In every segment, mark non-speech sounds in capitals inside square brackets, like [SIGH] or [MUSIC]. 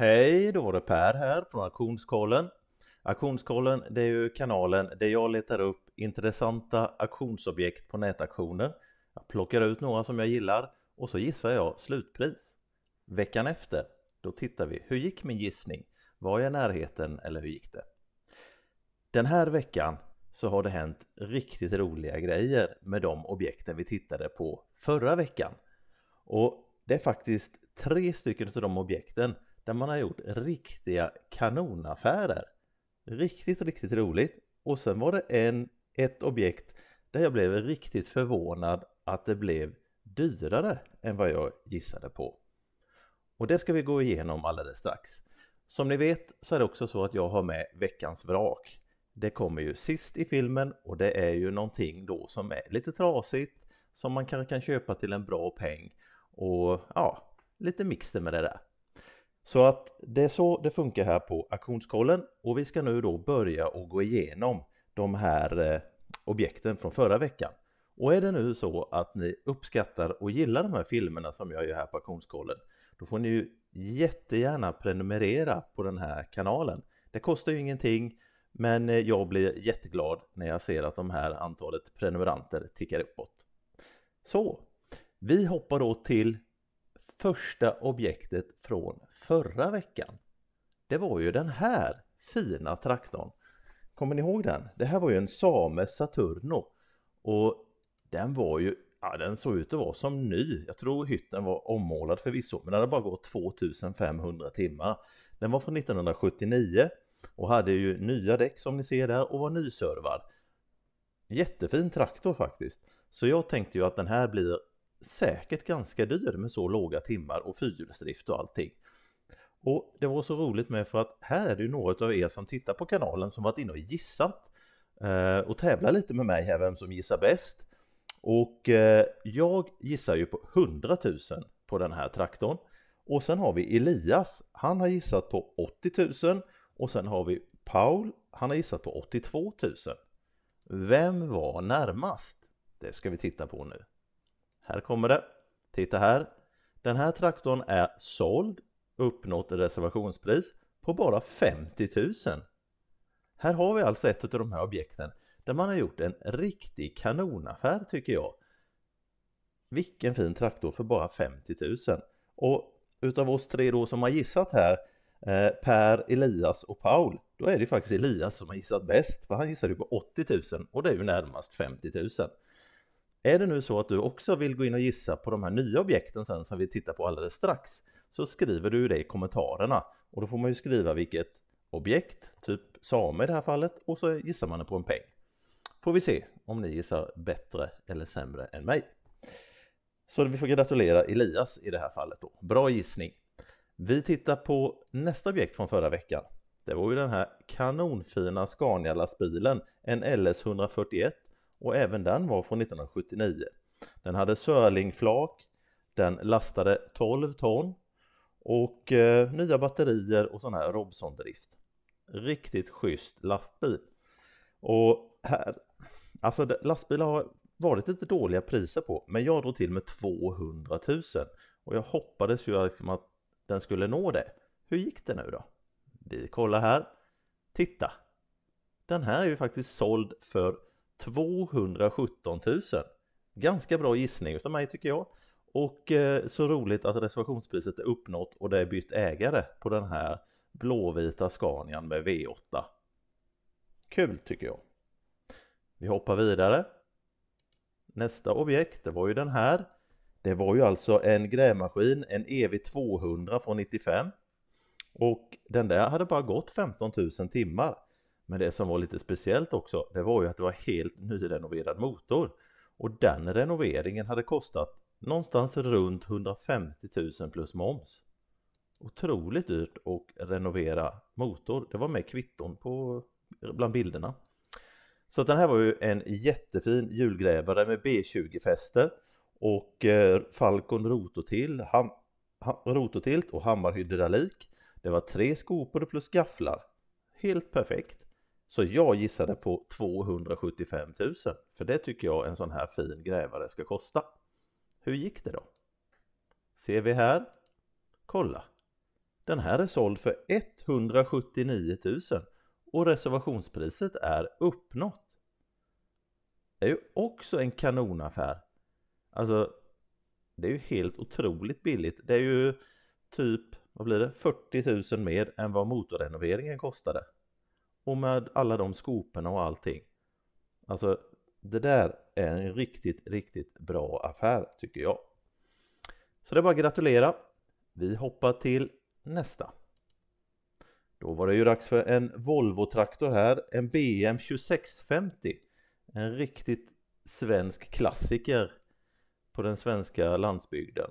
Hej, då var det Per här från Auktionskollen. Auktionskollen det är ju kanalen där jag letar upp intressanta auktionsobjekt på nätauktioner. Jag plockar ut några som jag gillar och så gissar jag slutpris. Veckan efter, då tittar vi hur gick min gissning? Var jag i närheten eller hur gick det? Den här veckan så har det hänt riktigt roliga grejer med de objekten vi tittade på förra veckan. Och det är faktiskt tre stycken av de objekten där man har gjort riktiga kanonaffärer. Riktigt, riktigt roligt. Och sen var det en, ett objekt där jag blev riktigt förvånad att det blev dyrare än vad jag gissade på. Och det ska vi gå igenom alldeles strax. Som ni vet så är det också så att jag har med veckans vrak. Det kommer ju sist i filmen och det är ju någonting då som är lite trasigt som man kanske kan köpa till en bra peng och ja, lite mixter med det där. Så att det är så det funkar här på auktionskollen och vi ska nu då börja och gå igenom de här eh, objekten från förra veckan. Och är det nu så att ni uppskattar och gillar de här filmerna som jag gör här på auktionskollen, då får ni ju jättegärna prenumerera på den här kanalen. Det kostar ju ingenting, men eh, jag blir jätteglad när jag ser att de här antalet prenumeranter tickar uppåt. Så, vi hoppar då till första objektet från förra veckan. Det var ju den här fina traktorn. Kommer ni ihåg den? Det här var ju en Same Saturno och den var ju, ja den såg ut att vara som ny. Jag tror hytten var ommålad förvisso, men den hade bara gått 2500 timmar. Den var från 1979 och hade ju nya däck som ni ser där och var nyservad. Jättefin traktor faktiskt. Så jag tänkte ju att den här blir säkert ganska dyr med så låga timmar och fyrhjulsdrift och allting. Och det var så roligt med för att här är det ju några av er som tittar på kanalen som varit inne och gissat eh, och tävlar lite med mig här vem som gissar bäst. Och eh, jag gissar ju på 100 000 på den här traktorn. Och sen har vi Elias, han har gissat på 80 000 och sen har vi Paul, han har gissat på 82 000. Vem var närmast? Det ska vi titta på nu. Här kommer det. Titta här. Den här traktorn är såld, uppnått reservationspris på bara 50 000. Här har vi alltså ett av de här objekten där man har gjort en riktig kanonaffär tycker jag. Vilken fin traktor för bara 50 000. Och utav oss tre då som har gissat här, eh, Per, Elias och Paul, då är det faktiskt Elias som har gissat bäst, för han gissade ju på 80 000 och det är ju närmast 50 000. Är det nu så att du också vill gå in och gissa på de här nya objekten sen som vi tittar på alldeles strax så skriver du det i kommentarerna och då får man ju skriva vilket objekt, typ same i det här fallet och så gissar man det på en peng. Får vi se om ni gissar bättre eller sämre än mig. Så vi får gratulera Elias i det här fallet då. Bra gissning! Vi tittar på nästa objekt från förra veckan. Det var ju den här kanonfina Scania-lastbilen, en LS 141 och även den var från 1979. Den hade Sörlingflak, den lastade 12 ton och eh, nya batterier och sån här Robson-drift. Riktigt schysst lastbil. Och här, alltså lastbilar har varit lite dåliga priser på, men jag drog till med 200 000 och jag hoppades ju liksom att den skulle nå det. Hur gick det nu då? Vi kollar här. Titta! Den här är ju faktiskt såld för 217 000. Ganska bra gissning utav mig tycker jag. Och eh, så roligt att reservationspriset är uppnått och det är bytt ägare på den här blåvita Scanian med V8. Kul tycker jag. Vi hoppar vidare. Nästa objekt, det var ju den här. Det var ju alltså en grävmaskin, en EV200 från 95. Och den där hade bara gått 15 000 timmar. Men det som var lite speciellt också, det var ju att det var helt nyrenoverad motor och den renoveringen hade kostat någonstans runt 150 000 plus moms. Otroligt dyrt och renovera motor. Det var med kvitton på bland bilderna. Så den här var ju en jättefin julgrävare med B20-fäste och eh, Falcon rototilt, rototilt och hammarhydraulik. Det var tre skopor plus gafflar. Helt perfekt. Så jag gissade på 275 000, för det tycker jag en sån här fin grävare ska kosta. Hur gick det då? Ser vi här? Kolla! Den här är såld för 179 000 och reservationspriset är uppnått. Det är ju också en kanonaffär. Alltså, det är ju helt otroligt billigt. Det är ju typ, vad blir det, 40 000 mer än vad motorrenoveringen kostade och med alla de skoporna och allting. Alltså det där är en riktigt, riktigt bra affär tycker jag. Så det är bara att gratulera. Vi hoppar till nästa. Då var det ju dags för en Volvo-traktor här, en BM 2650. En riktigt svensk klassiker på den svenska landsbygden.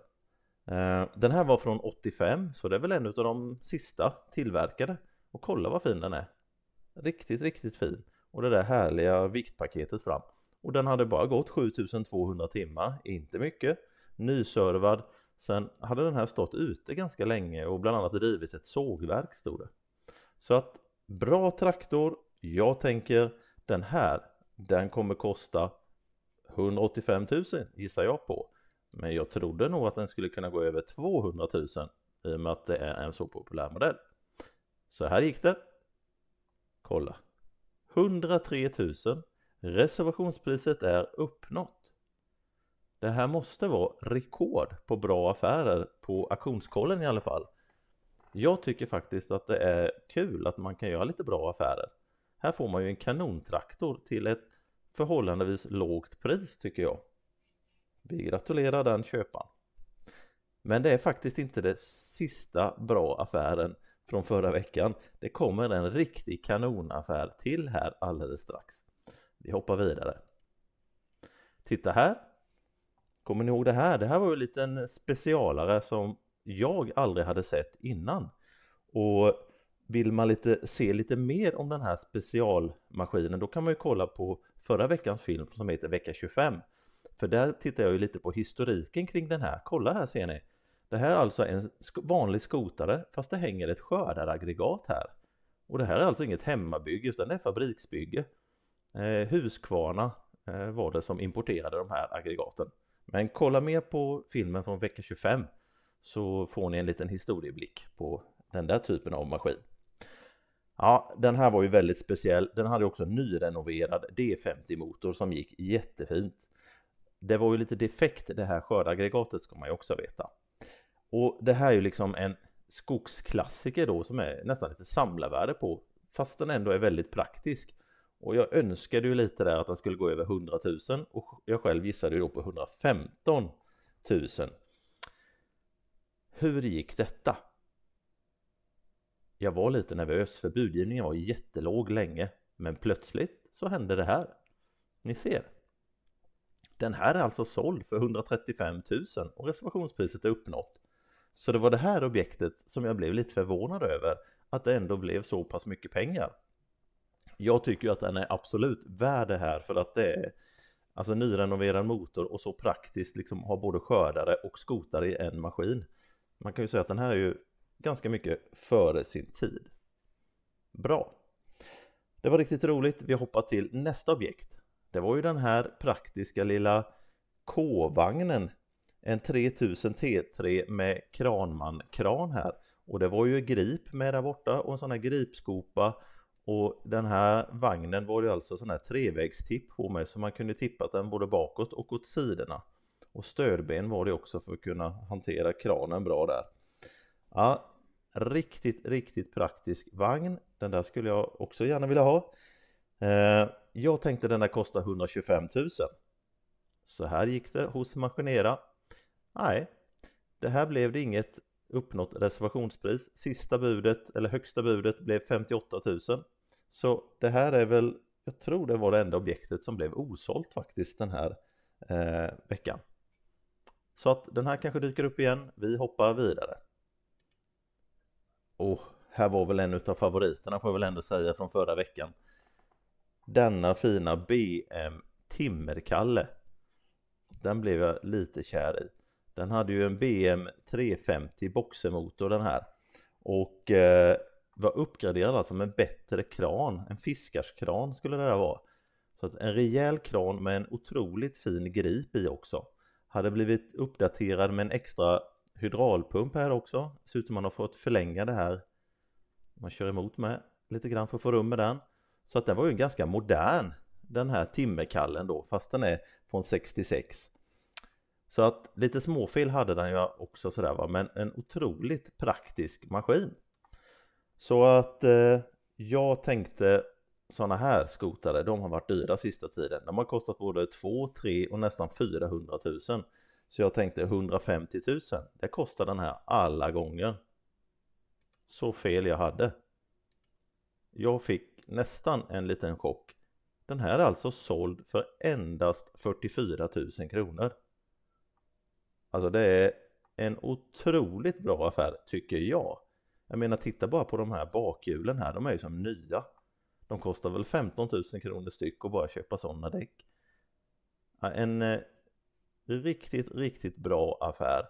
Eh, den här var från 85, så det är väl en av de sista tillverkade. Och kolla vad fin den är! Riktigt, riktigt fin. Och det där härliga viktpaketet fram. Och den hade bara gått 7200 timmar, inte mycket. Nyservad. Sen hade den här stått ute ganska länge och bland annat drivit ett sågverk stod det. Så att bra traktor. Jag tänker den här, den kommer kosta 185 000 gissar jag på. Men jag trodde nog att den skulle kunna gå över 200 000 i och med att det är en så populär modell. Så här gick det. Kolla. 103 000. Reservationspriset är uppnått. Det här måste vara rekord på bra affärer på auktionskollen i alla fall. Jag tycker faktiskt att det är kul att man kan göra lite bra affärer. Här får man ju en kanontraktor till ett förhållandevis lågt pris tycker jag. Vi gratulerar den köparen. Men det är faktiskt inte det sista bra affären från förra veckan. Det kommer en riktig kanonaffär till här alldeles strax. Vi hoppar vidare. Titta här. Kommer ni ihåg det här? Det här var ju en liten specialare som jag aldrig hade sett innan. Och vill man lite, se lite mer om den här specialmaskinen då kan man ju kolla på förra veckans film som heter vecka 25. För där tittar jag ju lite på historiken kring den här. Kolla här ser ni. Det här är alltså en vanlig skotare fast det hänger ett skördaraggregat här. Och det här är alltså inget hemmabygge utan det är fabriksbygge. Eh, Huskvarna eh, var det som importerade de här aggregaten. Men kolla mer på filmen från vecka 25 så får ni en liten historieblick på den där typen av maskin. Ja, den här var ju väldigt speciell. Den hade också en nyrenoverad D50-motor som gick jättefint. Det var ju lite defekt det här skördaggregatet ska man ju också veta. Och det här är ju liksom en skogsklassiker då som är nästan lite samlarvärde på fast den ändå är väldigt praktisk. Och jag önskade ju lite där att den skulle gå över 100 000 och jag själv gissade ju då på 115 000. Hur gick detta? Jag var lite nervös för budgivningen var jättelåg länge men plötsligt så hände det här. Ni ser. Den här är alltså såld för 135 000 och reservationspriset är uppnått. Så det var det här objektet som jag blev lite förvånad över, att det ändå blev så pass mycket pengar. Jag tycker ju att den är absolut värd det här för att det är alltså nyrenoverad motor och så praktiskt liksom ha både skördare och skotare i en maskin. Man kan ju säga att den här är ju ganska mycket före sin tid. Bra. Det var riktigt roligt. Vi hoppar till nästa objekt. Det var ju den här praktiska lilla K-vagnen en 3000 T3 med kranman-kran här. Och det var ju grip med där borta och en sån här gripskopa. Och den här vagnen var ju alltså sån här trevägstipp på mig så man kunde tippa den både bakåt och åt sidorna. Och stödben var det också för att kunna hantera kranen bra där. Ja, riktigt, riktigt praktisk vagn. Den där skulle jag också gärna vilja ha. Eh, jag tänkte den där kostar 125 000. Så här gick det hos Maskinera. Nej, det här blev det inget uppnått reservationspris. Sista budet, eller högsta budet, blev 58 000. Så det här är väl, jag tror det var det enda objektet som blev osålt faktiskt den här eh, veckan. Så att den här kanske dyker upp igen. Vi hoppar vidare. Och här var väl en av favoriterna får jag väl ändå säga från förra veckan. Denna fina BM Timmerkalle. Den blev jag lite kär i. Den hade ju en BM 350 boxermotor den här och eh, var uppgraderad alltså med en bättre kran, en fiskarskran skulle det där vara. Så att en rejäl kran med en otroligt fin grip i också. Hade blivit uppdaterad med en extra hydraulpump här också. ser ut som man har fått förlänga det här man kör emot med lite grann för att få rum med den. Så att den var ju ganska modern den här timmerkallen då fast den är från 66. Så att lite småfel hade den ju också sådär va, men en otroligt praktisk maskin. Så att eh, jag tänkte sådana här skotare, de har varit dyra sista tiden. De har kostat både 2, 3 och nästan 400 000. Så jag tänkte 150 000, det kostar den här alla gånger. Så fel jag hade. Jag fick nästan en liten chock. Den här är alltså såld för endast 44 000 kronor. Alltså det är en otroligt bra affär tycker jag. Jag menar titta bara på de här bakhjulen här, de är ju som nya. De kostar väl 15 000 kronor styck och bara köpa sådana däck. En eh, riktigt, riktigt bra affär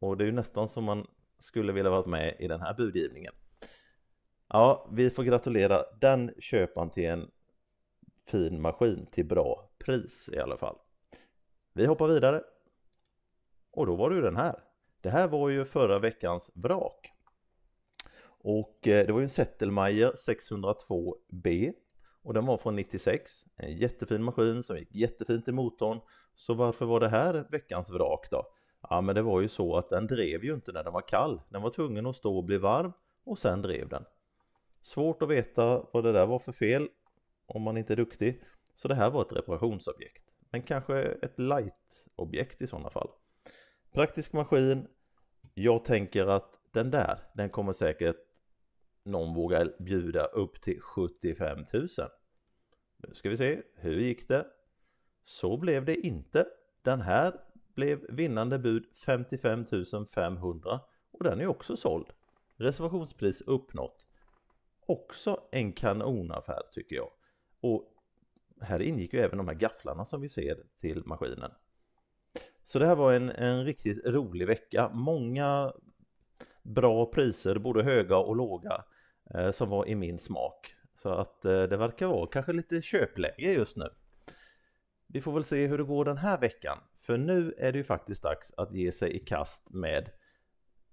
och det är ju nästan som man skulle vilja varit med i den här budgivningen. Ja, vi får gratulera den köparen till en fin maskin till bra pris i alla fall. Vi hoppar vidare. Och då var det ju den här. Det här var ju förra veckans vrak. Och eh, det var ju en Zettelmeier 602B och den var från 96. En jättefin maskin som gick jättefint i motorn. Så varför var det här veckans vrak då? Ja, men det var ju så att den drev ju inte när den var kall. Den var tvungen att stå och bli varm och sen drev den. Svårt att veta vad det där var för fel om man inte är duktig. Så det här var ett reparationsobjekt, men kanske ett light-objekt i sådana fall praktisk maskin. Jag tänker att den där, den kommer säkert någon våga bjuda upp till 75 000. Nu ska vi se, hur gick det? Så blev det inte. Den här blev vinnande bud 55 500 och den är också såld. Reservationspris uppnått. Också en kanonaffär tycker jag. Och här ingick ju även de här gafflarna som vi ser till maskinen. Så det här var en, en riktigt rolig vecka. Många bra priser, både höga och låga, eh, som var i min smak. Så att eh, det verkar vara kanske lite köpläge just nu. Vi får väl se hur det går den här veckan, för nu är det ju faktiskt dags att ge sig i kast med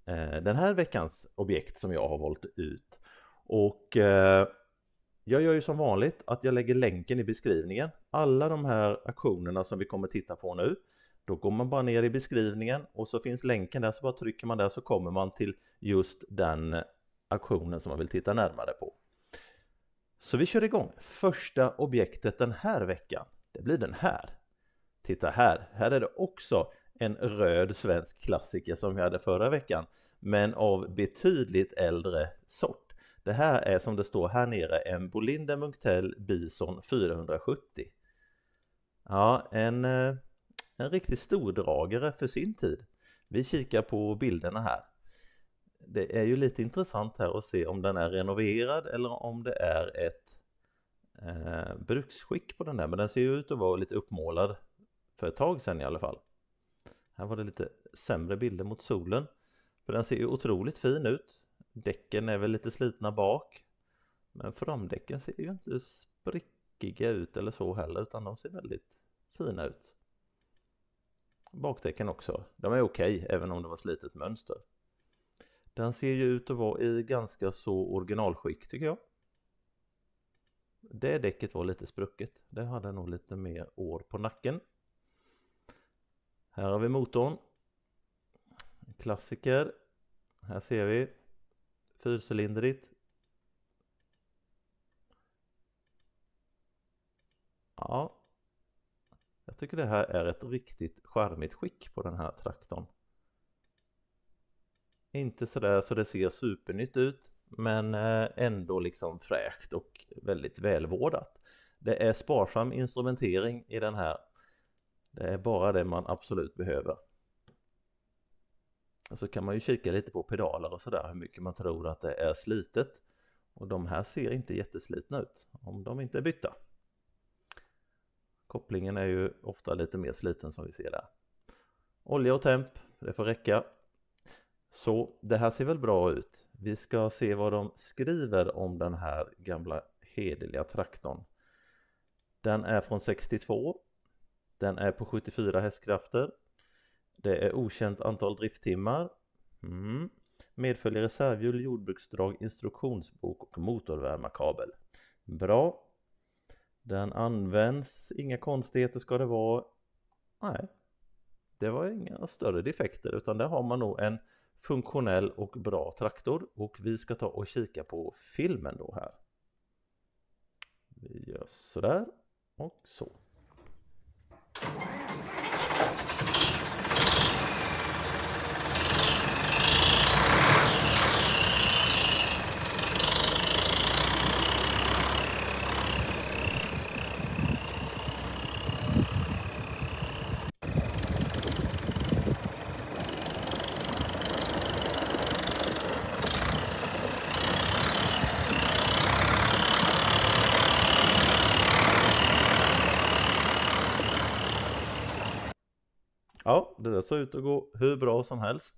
eh, den här veckans objekt som jag har valt ut. Och eh, jag gör ju som vanligt att jag lägger länken i beskrivningen. Alla de här aktionerna som vi kommer titta på nu då går man bara ner i beskrivningen och så finns länken där så bara trycker man där så kommer man till just den eh, aktionen som man vill titta närmare på. Så vi kör igång. Första objektet den här veckan, det blir den här. Titta här, här är det också en röd svensk klassiker som vi hade förra veckan, men av betydligt äldre sort. Det här är som det står här nere en Bolinder Munktell Bison 470. Ja, en eh, en riktig stordragare för sin tid. Vi kikar på bilderna här. Det är ju lite intressant här att se om den är renoverad eller om det är ett eh, bruksskick på den där. Men den ser ju ut att vara lite uppmålad för ett tag sedan i alla fall. Här var det lite sämre bilder mot solen. För den ser ju otroligt fin ut. Däcken är väl lite slitna bak. Men framdäcken ser ju inte sprickiga ut eller så heller utan de ser väldigt fina ut bakdäcken också. De är okej okay, även om det var slitet mönster. Den ser ju ut att vara i ganska så originalskick tycker jag. Det däcket var lite sprucket. Det hade nog lite mer år på nacken. Här har vi motorn. Klassiker. Här ser vi fyrcylindrigt. Ja, tycker det här är ett riktigt charmigt skick på den här traktorn. Inte sådär så det ser supernytt ut men eh, ändå liksom fräscht och väldigt välvårdat. Det är sparsam instrumentering i den här. Det är bara det man absolut behöver. Så kan man ju kika lite på pedaler och sådär hur mycket man tror att det är slitet. Och de här ser inte jätteslitna ut om de inte är bytta. Kopplingen är ju ofta lite mer sliten som vi ser där. Olja och temp, det får räcka. Så det här ser väl bra ut. Vi ska se vad de skriver om den här gamla hederliga traktorn. Den är från 62. Den är på 74 hästkrafter. Det är okänt antal drifttimmar. Mm. Medföljer reservhjul, jordbruksdrag, instruktionsbok och motorvärmarkabel. Bra, den används, inga konstigheter ska det vara. Nej, det var inga större defekter utan där har man nog en funktionell och bra traktor och vi ska ta och kika på filmen då här. Vi gör sådär och så. det såg ut att gå hur bra som helst.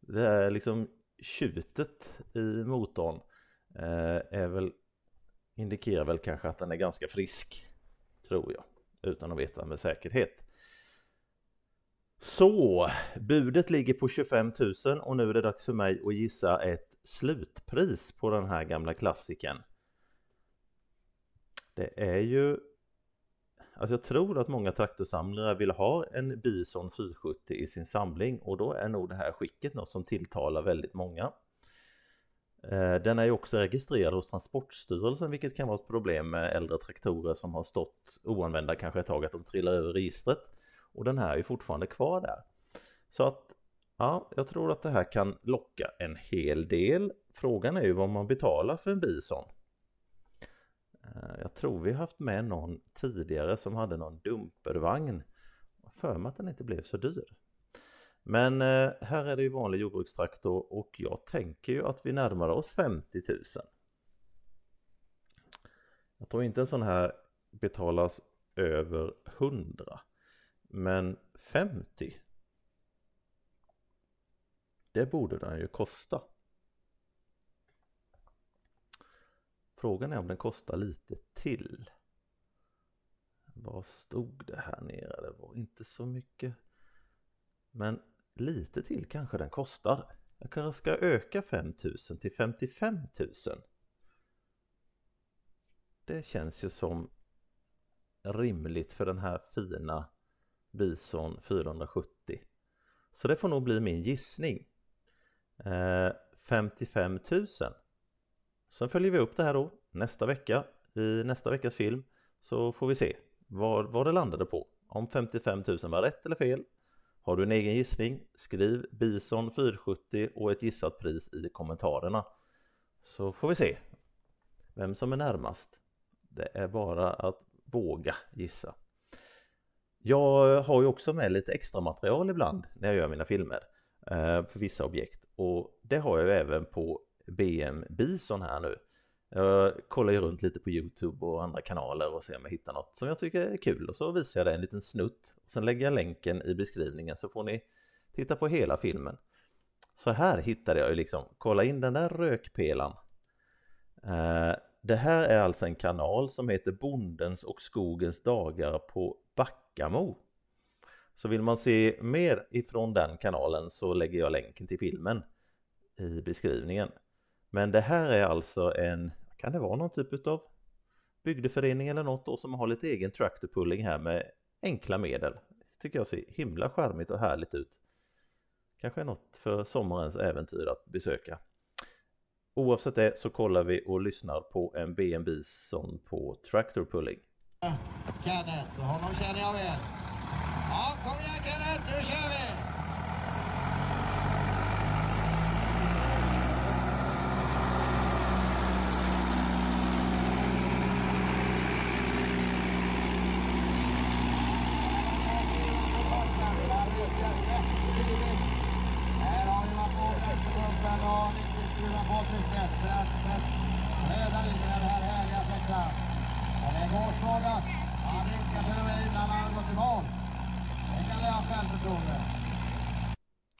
Det är liksom tjutet i motorn eh, är väl, indikerar väl kanske att den är ganska frisk, tror jag, utan att veta med säkerhet. Så budet ligger på 25 000 och nu är det dags för mig att gissa ett slutpris på den här gamla klassikern. Det är ju Alltså jag tror att många traktorsamlare vill ha en Bison 470 i sin samling och då är nog det här skicket något som tilltalar väldigt många. Eh, den är ju också registrerad hos Transportstyrelsen vilket kan vara ett problem med äldre traktorer som har stått oanvända kanske ett tag att de trillar över registret. Och den här är ju fortfarande kvar där. Så att ja, jag tror att det här kan locka en hel del. Frågan är ju vad man betalar för en Bison. Eh, jag tror vi haft med någon tidigare som hade någon dumpervagn. För mig att den inte blev så dyr. Men eh, här är det ju vanlig jordbrukstraktor och jag tänker ju att vi närmar oss 50 000. Jag tror inte en sån här betalas över 100. Men 50 det borde den ju kosta. Frågan är om den kostar lite till. Vad stod det här nere? Det var inte så mycket. Men lite till kanske den kostar. Jag kanske ska öka 5000 till 55 000. Det känns ju som rimligt för den här fina Bison 470. Så det får nog bli min gissning. Eh, 55 000. Sen följer vi upp det här då nästa vecka i nästa veckas film så får vi se vad, vad det landade på. Om 55 000 var rätt eller fel. Har du en egen gissning? Skriv Bison 470 och ett gissat pris i kommentarerna så får vi se vem som är närmast. Det är bara att våga gissa. Jag har ju också med lite extra material ibland när jag gör mina filmer eh, för vissa objekt och det har jag även på BM Bison här nu. Jag kollar ju runt lite på Youtube och andra kanaler och ser om jag hittar något som jag tycker är kul och så visar jag det en liten snutt. Och sen lägger jag länken i beskrivningen så får ni titta på hela filmen. Så här hittade jag ju liksom, kolla in den där rökpelan. Eh, det här är alltså en kanal som heter Bondens och skogens dagar på Backamo. Så vill man se mer ifrån den kanalen så lägger jag länken till filmen i beskrivningen. Men det här är alltså en, kan det vara någon typ av bygdeförening eller något då som har lite egen tractor pulling här med enkla medel. Det tycker jag ser himla charmigt och härligt ut. Kanske något för sommarens äventyr att besöka. Oavsett det så kollar vi och lyssnar på en BM som på Tractor Pulling. Kenneth, honom känner jag väl. Ja, kom igen Kenneth, nu kör vi!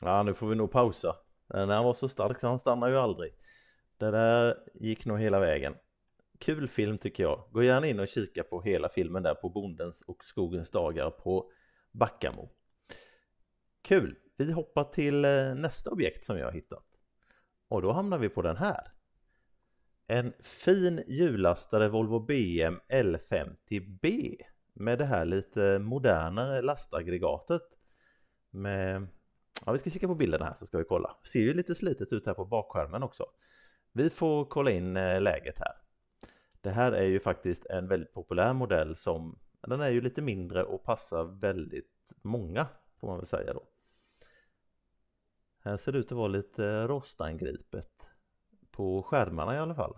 Ja, nu får vi nog pausa. När han var så stark så han stannar ju aldrig. Det där gick nog hela vägen. Kul film tycker jag. Gå gärna in och kika på hela filmen där på Bondens och skogens dagar på Backamo. Kul! Vi hoppar till eh, nästa objekt som jag har hittat. Och då hamnar vi på den här. En fin hjullastare Volvo BM L50B med det här lite modernare lastaggregatet med... Ja, vi ska kika på bilderna här så ska vi kolla. Ser ju lite slitet ut här på bakskärmen också. Vi får kolla in eh, läget här. Det här är ju faktiskt en väldigt populär modell som den är ju lite mindre och passar väldigt många får man väl säga då. Här ser det ut att vara lite rostangripet på skärmarna i alla fall.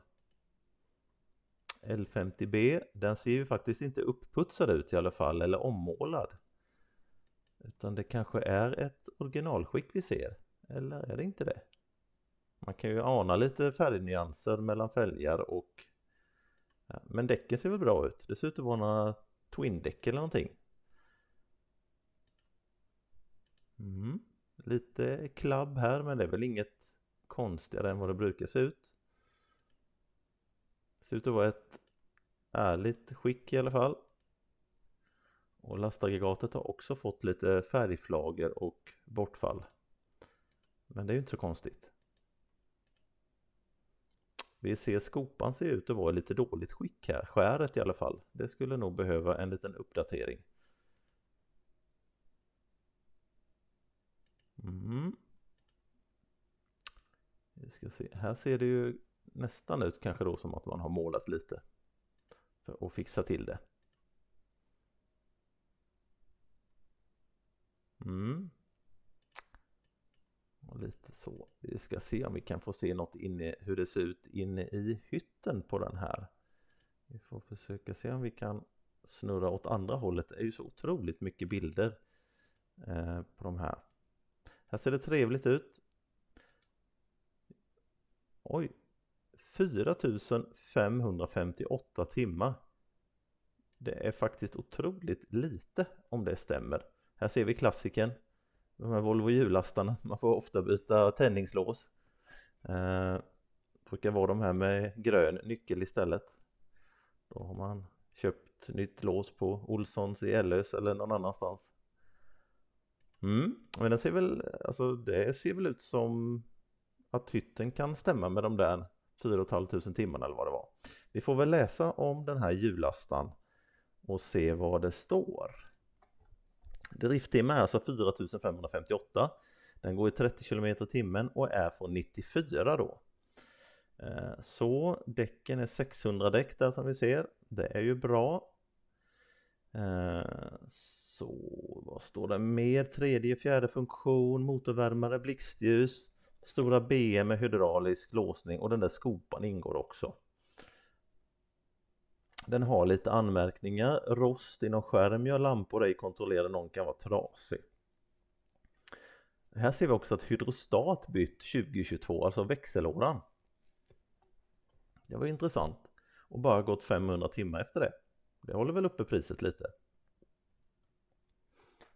L50B, den ser ju faktiskt inte uppputsad ut i alla fall eller ommålad. Utan det kanske är ett originalskick vi ser, eller är det inte det? Man kan ju ana lite färgnyanser mellan fälgar och... Ja, men däcken ser väl bra ut? Det ser ut att vara några twin-däck eller någonting. Mm. Lite klabb här, men det är väl inget konstigare än vad det brukar se ut. Det ser ut att vara ett ärligt skick i alla fall. Och lastaggregatet har också fått lite färgflager och bortfall. Men det är ju inte så konstigt. Vi ser skopan ser ut att vara i lite dåligt skick här, skäret i alla fall. Det skulle nog behöva en liten uppdatering. Mm. Vi ska se. Här ser det ju nästan ut kanske då som att man har målat lite och fixat till det. Mm. Och lite så. Vi ska se om vi kan få se något inne, hur det ser ut inne i hytten på den här. Vi får försöka se om vi kan snurra åt andra hållet. Det är ju så otroligt mycket bilder eh, på de här. Här ser det trevligt ut. Oj, 4558 timmar. Det är faktiskt otroligt lite om det stämmer. Här ser vi klassiken. De här Volvo hjullastarna. man får ofta byta tändningslås. Eh, brukar vara de här med grön nyckel istället. Då har man köpt nytt lås på Olssons i Ellös eller någon annanstans. Mm. Men den ser väl, alltså det ser väl ut som att hytten kan stämma med de där 4 500 timmarna eller vad det var. Vi får väl läsa om den här julastan och se vad det står. Drifttimme är alltså 4558. Den går i 30 km i timmen och är från 94 då. Eh, så däcken är 600 däck där som vi ser. Det är ju bra. Eh, så vad står det mer? Tredje, fjärde funktion, motorvärmare, blixtljus, stora BM med hydraulisk låsning och den där skopan ingår också den har lite anmärkningar. Rost inom skärm gör lampor ej kontrollerade, någon kan vara trasig. Här ser vi också att hydrostat bytt 2022, alltså växellådan. Det var intressant och bara gått 500 timmar efter det. Det håller väl uppe priset lite.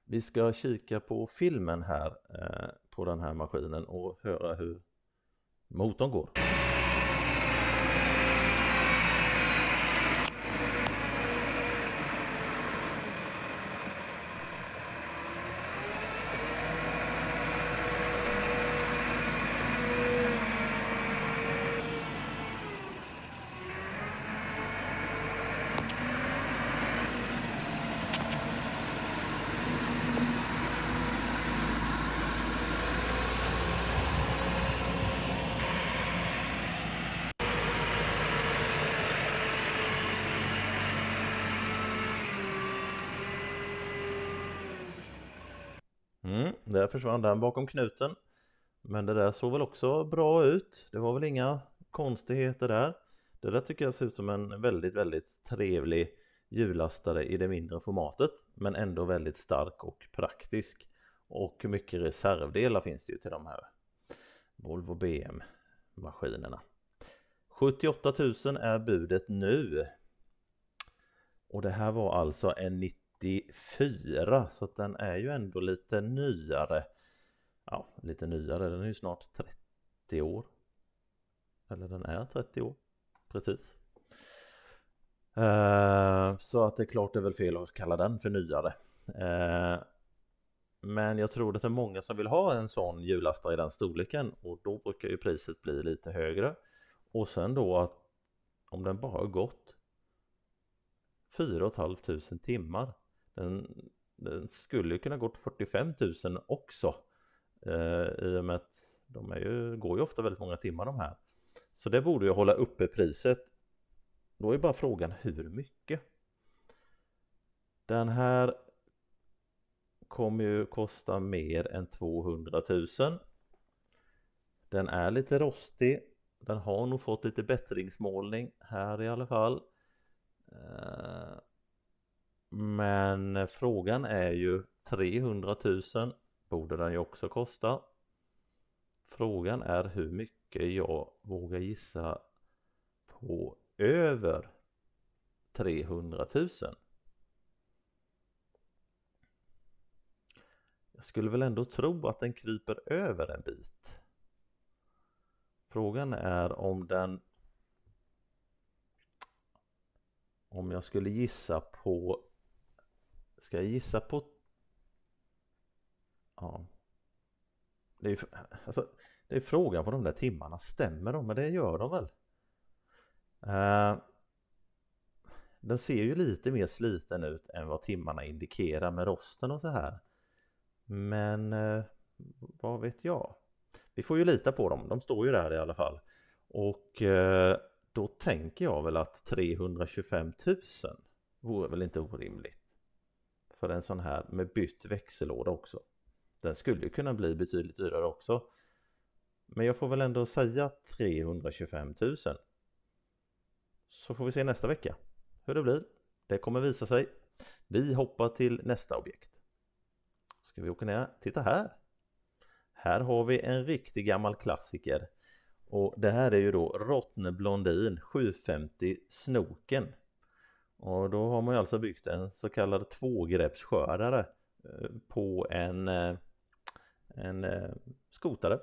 Vi ska kika på filmen här eh, på den här maskinen och höra hur motorn går. Där försvann den bakom knuten. Men det där såg väl också bra ut. Det var väl inga konstigheter där. Det där tycker jag ser ut som en väldigt, väldigt trevlig hjullastare i det mindre formatet. Men ändå väldigt stark och praktisk. Och mycket reservdelar finns det ju till de här Volvo BM maskinerna. 78 000 är budet nu. Och det här var alltså en 94 så att den är ju ändå lite nyare. Ja, lite nyare, den är ju snart 30 år. Eller den är 30 år, precis. Uh, så att det är klart det är väl fel att kalla den för nyare. Uh, men jag tror att det är många som vill ha en sån hjullastare i den storleken och då brukar ju priset bli lite högre. Och sen då att om den bara har gått 4 500 timmar den, den skulle ju kunna gå till 45 000 också eh, i och med att de är ju, går ju ofta väldigt många timmar de här. Så det borde ju hålla uppe priset. Då är bara frågan hur mycket? Den här kommer ju kosta mer än 200 000. Den är lite rostig. Den har nog fått lite bättringsmålning här i alla fall. Eh, men frågan är ju 300 000 borde den ju också kosta. Frågan är hur mycket jag vågar gissa på över 300 000. Jag skulle väl ändå tro att den kryper över en bit. Frågan är om den om jag skulle gissa på Ska jag gissa på... Ja. Det är alltså, det är frågan på de där timmarna. Stämmer de? Men det gör de väl? Uh, den ser ju lite mer sliten ut än vad timmarna indikerar med rosten och så här. Men uh, vad vet jag? Vi får ju lita på dem. De står ju där i alla fall. Och uh, då tänker jag väl att 325 000 vore väl inte orimligt för en sån här med bytt växellåda också. Den skulle kunna bli betydligt dyrare också. Men jag får väl ändå säga 325 000. Så får vi se nästa vecka hur det blir. Det kommer visa sig. Vi hoppar till nästa objekt. Ska vi åka ner? Titta här! Här har vi en riktig gammal klassiker. Och det här är ju då Rottne Blondin 750 Snoken. Och då har man ju alltså byggt en så kallad tvågreppsskördare eh, på en, eh, en eh, skotare.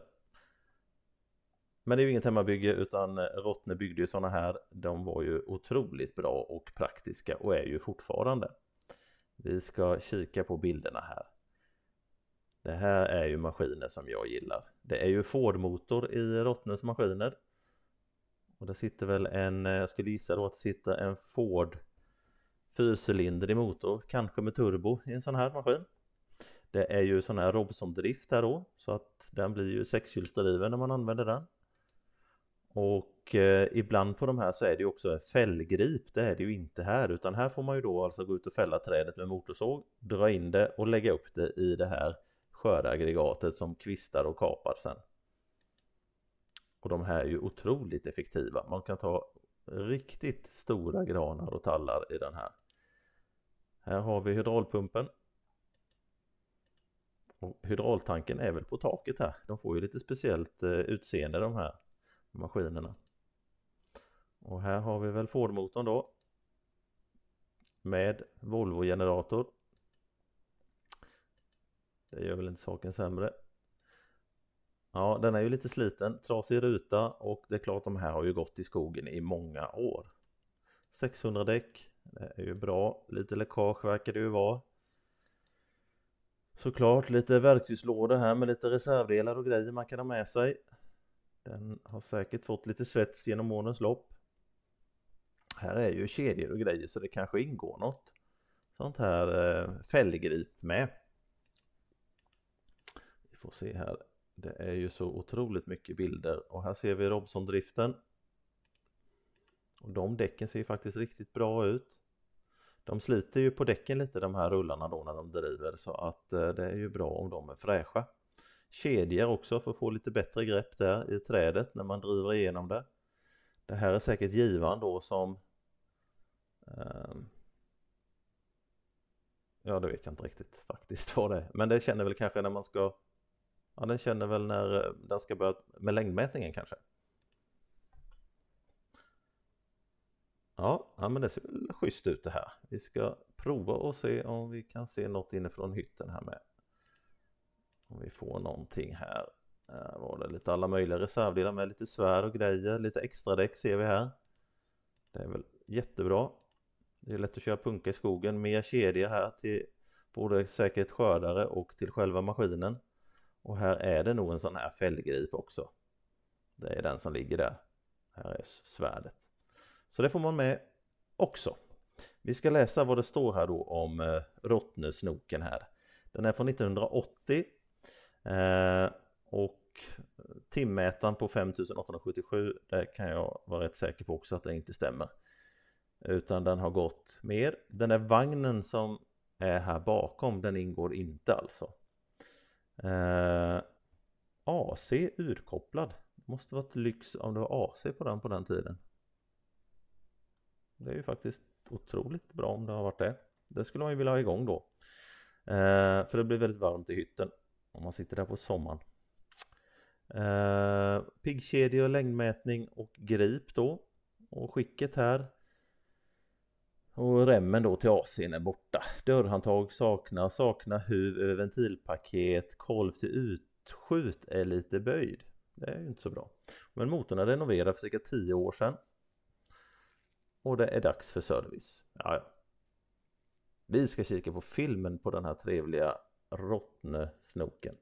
Men det är ju inget hemmabygge utan Rottne byggde ju sådana här. De var ju otroligt bra och praktiska och är ju fortfarande. Vi ska kika på bilderna här. Det här är ju maskiner som jag gillar. Det är ju Ford-motor i Rottnes maskiner. Och det sitter väl en, jag skulle gissa då att det sitter en Ford fyrcylindrig motor, kanske med turbo i en sån här maskin. Det är ju sån här Robson-drift här då, så att den blir ju sexhjulsdriven när man använder den. Och eh, ibland på de här så är det ju också fällgrip, det är det ju inte här, utan här får man ju då alltså gå ut och fälla trädet med motorsåg, dra in det och lägga upp det i det här skördeaggregatet som kvistar och kapar sen. Och de här är ju otroligt effektiva. Man kan ta riktigt stora granar och tallar i den här. Här har vi hydraulpumpen. Och hydraultanken är väl på taket här. De får ju lite speciellt eh, utseende de här maskinerna. Och här har vi väl Ford-motorn då. Med Volvo-generator. Det gör väl inte saken sämre. Ja, den är ju lite sliten, trasig ruta och det är klart de här har ju gått i skogen i många år. 600 däck, det är ju bra. Lite läckage verkar det ju vara. Såklart lite verktygslådor här med lite reservdelar och grejer man kan ha med sig. Den har säkert fått lite svets genom årens lopp. Här är ju kedjor och grejer så det kanske ingår något sånt här eh, fällgrip med. Vi får se här det är ju så otroligt mycket bilder och här ser vi Robson-driften. Och de däcken ser ju faktiskt riktigt bra ut. De sliter ju på däcken lite de här rullarna då när de driver så att eh, det är ju bra om de är fräscha. Kedjor också för att få lite bättre grepp där i trädet när man driver igenom det. Det här är säkert givaren då som ehm, Ja det vet jag inte riktigt faktiskt [LAUGHS] vad det är men det känner väl kanske när man ska Ja, den känner väl när eh, den ska börja med längdmätningen kanske. Ja, ja men det ser väl schysst ut det här. Vi ska prova och se om vi kan se något inifrån hytten här med. Om vi får någonting här. Här var det lite alla möjliga reservdelar med lite svärd och grejer, lite extra däck ser vi här. Det är väl jättebra. Det är lätt att köra punka i skogen, mer kedja här till både säkert skördare och till själva maskinen. Och här är det nog en sån här fällgrip också. Det är den som ligger där. Här är svärdet. Så det får man med också. Vi ska läsa vad det står här då om eh, rottnesnoken här. Den är från 1980 eh, och timmätaren på 5877 det kan jag vara rätt säker på också att det inte stämmer. Utan den har gått mer. Den är vagnen som är här bakom den ingår inte alltså. Eh, AC urkopplad. Måste varit lyx om det var AC på den på den tiden. Det är ju faktiskt otroligt bra om det har varit det. Det skulle man ju vilja ha igång då. Eh, för det blir väldigt varmt i hytten om man sitter där på sommaren. Eh, piggkedja och längdmätning och grip då. Och skicket här och remmen då till AC'n är borta. Dörrhandtag saknar, saknar huv ventilpaket, kolv till utskjut är lite böjd. Det är ju inte så bra. Men motorn är renoverad för cirka 10 år sedan. Och det är dags för service. Jaja. Vi ska kika på filmen på den här trevliga rottne snoken.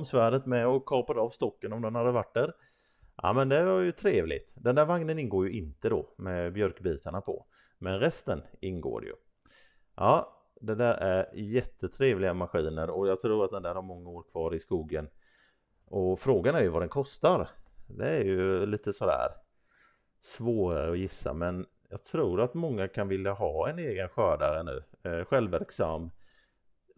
kom svärdet med och kapade av stocken om den hade varit där. Ja men det var ju trevligt. Den där vagnen ingår ju inte då med björkbitarna på. Men resten ingår ju. Ja, det där är jättetrevliga maskiner och jag tror att den där har många år kvar i skogen. Och frågan är ju vad den kostar. Det är ju lite sådär svårare att gissa men jag tror att många kan vilja ha en egen skördare nu. Eh, självverksam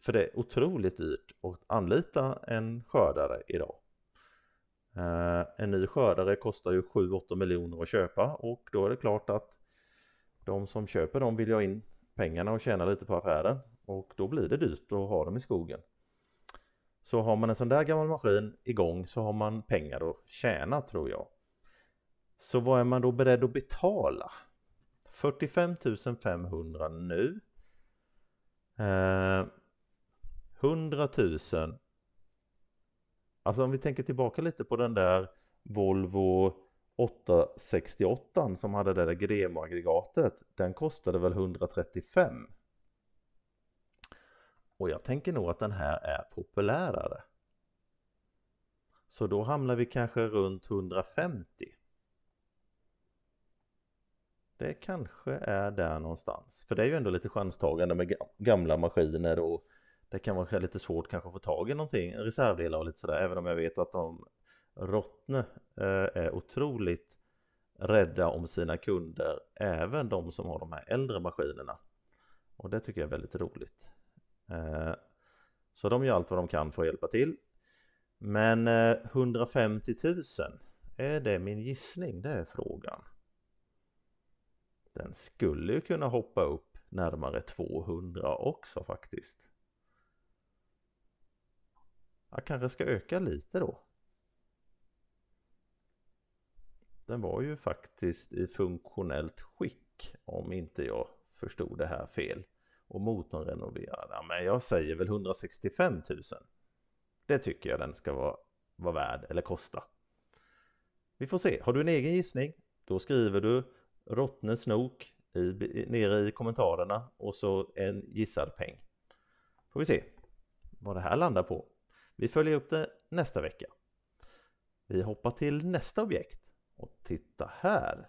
för det är otroligt dyrt att anlita en skördare idag. Eh, en ny skördare kostar ju 7-8 miljoner att köpa och då är det klart att de som köper dem vill ha in pengarna och tjäna lite på affären och då blir det dyrt att ha dem i skogen. Så har man en sån där gammal maskin igång så har man pengar att tjäna tror jag. Så vad är man då beredd att betala? 45 500 nu. Eh, 100 000. Alltså om vi tänker tillbaka lite på den där Volvo 868 som hade det där Gremo-aggregatet. Den kostade väl 135. Och jag tänker nog att den här är populärare. Så då hamnar vi kanske runt 150. Det kanske är där någonstans. För det är ju ändå lite chanstagande med gamla maskiner och det kan vara lite svårt kanske att få tag i någonting, reservdelar och lite sådär, även om jag vet att de Rottne eh, är otroligt rädda om sina kunder, även de som har de här äldre maskinerna. Och det tycker jag är väldigt roligt. Eh, så de gör allt vad de kan för att hjälpa till. Men 150 eh, 000, är det min gissning? Det är frågan. Den skulle ju kunna hoppa upp närmare 200 också faktiskt. Jag kanske ska öka lite då. Den var ju faktiskt i funktionellt skick om inte jag förstod det här fel. Och motorn renoverad, ja, men jag säger väl 165 000. Det tycker jag den ska vara, vara värd eller kosta. Vi får se, har du en egen gissning? Då skriver du rottne snok i, nere i kommentarerna och så en gissad peng. Får vi se vad det här landar på. Vi följer upp det nästa vecka. Vi hoppar till nästa objekt och titta här.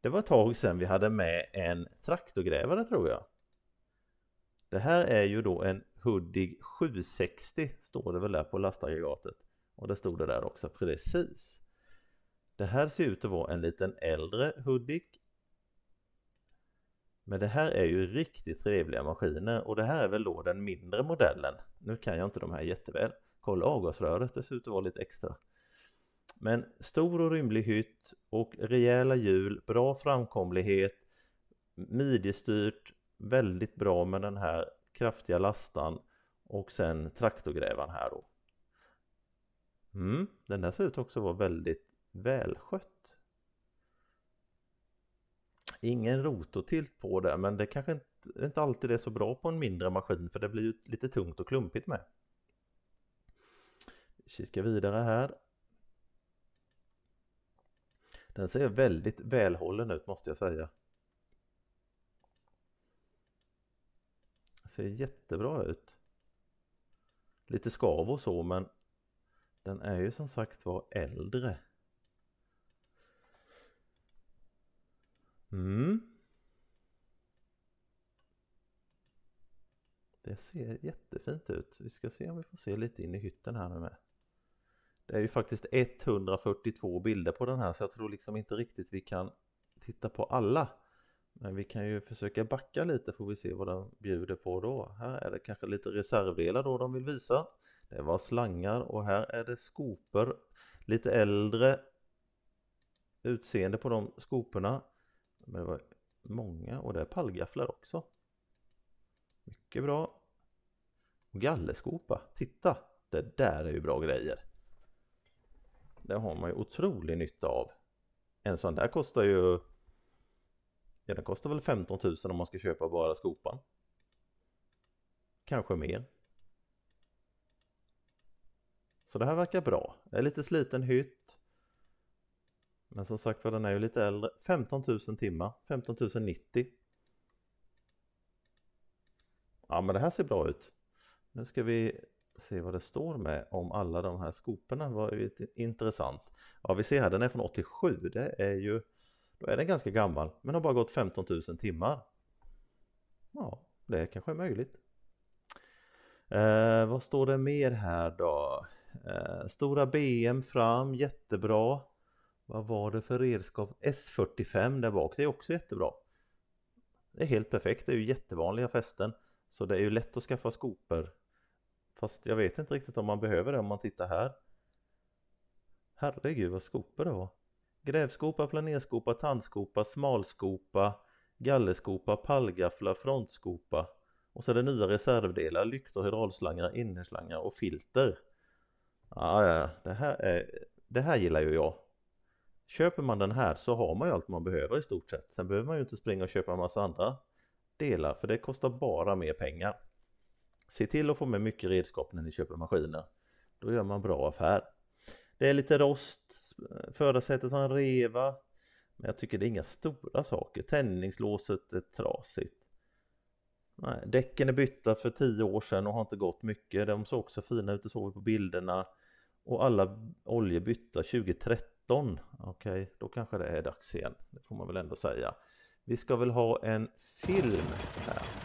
Det var ett tag sedan vi hade med en traktorgrävare tror jag. Det här är ju då en Hudig 760 står det väl där på lastaggregatet och det stod det där också precis. Det här ser ut att vara en liten äldre Hudik men det här är ju riktigt trevliga maskiner och det här är väl då den mindre modellen. Nu kan jag inte de här jätteväl. Kolla avgasröret, det ser ut att vara lite extra. Men stor och rymlig hytt och rejäla hjul, bra framkomlighet, midjestyrt, väldigt bra med den här kraftiga lastan och sen traktorgrävan här då. Mm, den där ser ut också vara väldigt välskött ingen rototilt på det, men det kanske inte, inte alltid är så bra på en mindre maskin för det blir ju lite tungt och klumpigt med. Kika vidare här. Den ser väldigt välhållen ut måste jag säga. Ser jättebra ut. Lite skav och så men den är ju som sagt var äldre. Mm. Det ser jättefint ut. Vi ska se om vi får se lite in i hytten här nu med. Det är ju faktiskt 142 bilder på den här så jag tror liksom inte riktigt vi kan titta på alla. Men vi kan ju försöka backa lite får vi se vad den bjuder på då. Här är det kanske lite reservdelar då de vill visa. Det var slangar och här är det skopor. Lite äldre utseende på de skoporna. Men det var många och det är pallgafflar också. Mycket bra. Och gallerskopa, titta! Det där är ju bra grejer. Det har man ju otrolig nytta av. En sån där kostar ju... Ja, den kostar väl 15 000 om man ska köpa bara skopan. Kanske mer. Så det här verkar bra. Det är lite sliten hytt. Men som sagt var den är ju lite äldre. 15 000 timmar, 15 090. Ja men det här ser bra ut. Nu ska vi se vad det står med om alla de här skoporna. Vad intressant. Ja vi ser här den är från 87. Det är ju då är den ganska gammal men har bara gått 15 000 timmar. Ja det är kanske är möjligt. Eh, vad står det mer här då? Eh, stora BM fram jättebra. Vad var det för redskap? S45 där bak, det är också jättebra. Det är helt perfekt, det är ju jättevanliga fästen. Så det är ju lätt att skaffa skopor. Fast jag vet inte riktigt om man behöver det om man tittar här. Herregud vad skopor det var. Grävskopa, planerskopa, tandskopa, smalskopa, gallerskopa, pallgafflar, frontskopa. Och så är det nya reservdelar, lyktor, hydraulslangar, innerslangar och filter. Ja, det här, är, det här gillar ju jag. Köper man den här så har man ju allt man behöver i stort sett. Sen behöver man ju inte springa och köpa en massa andra delar för det kostar bara mer pengar. Se till att få med mycket redskap när ni köper maskiner. Då gör man bra affär. Det är lite rost, förarsätet har en reva. Men jag tycker det är inga stora saker. Tändningslåset är trasigt. Nej, däcken är bytta för tio år sedan och har inte gått mycket. De såg också fina ut, det såg vi på bilderna. Och alla oljor bytta 2013 13. Okej, okay, då kanske det är dags igen. Det får man väl ändå säga. Vi ska väl ha en film här.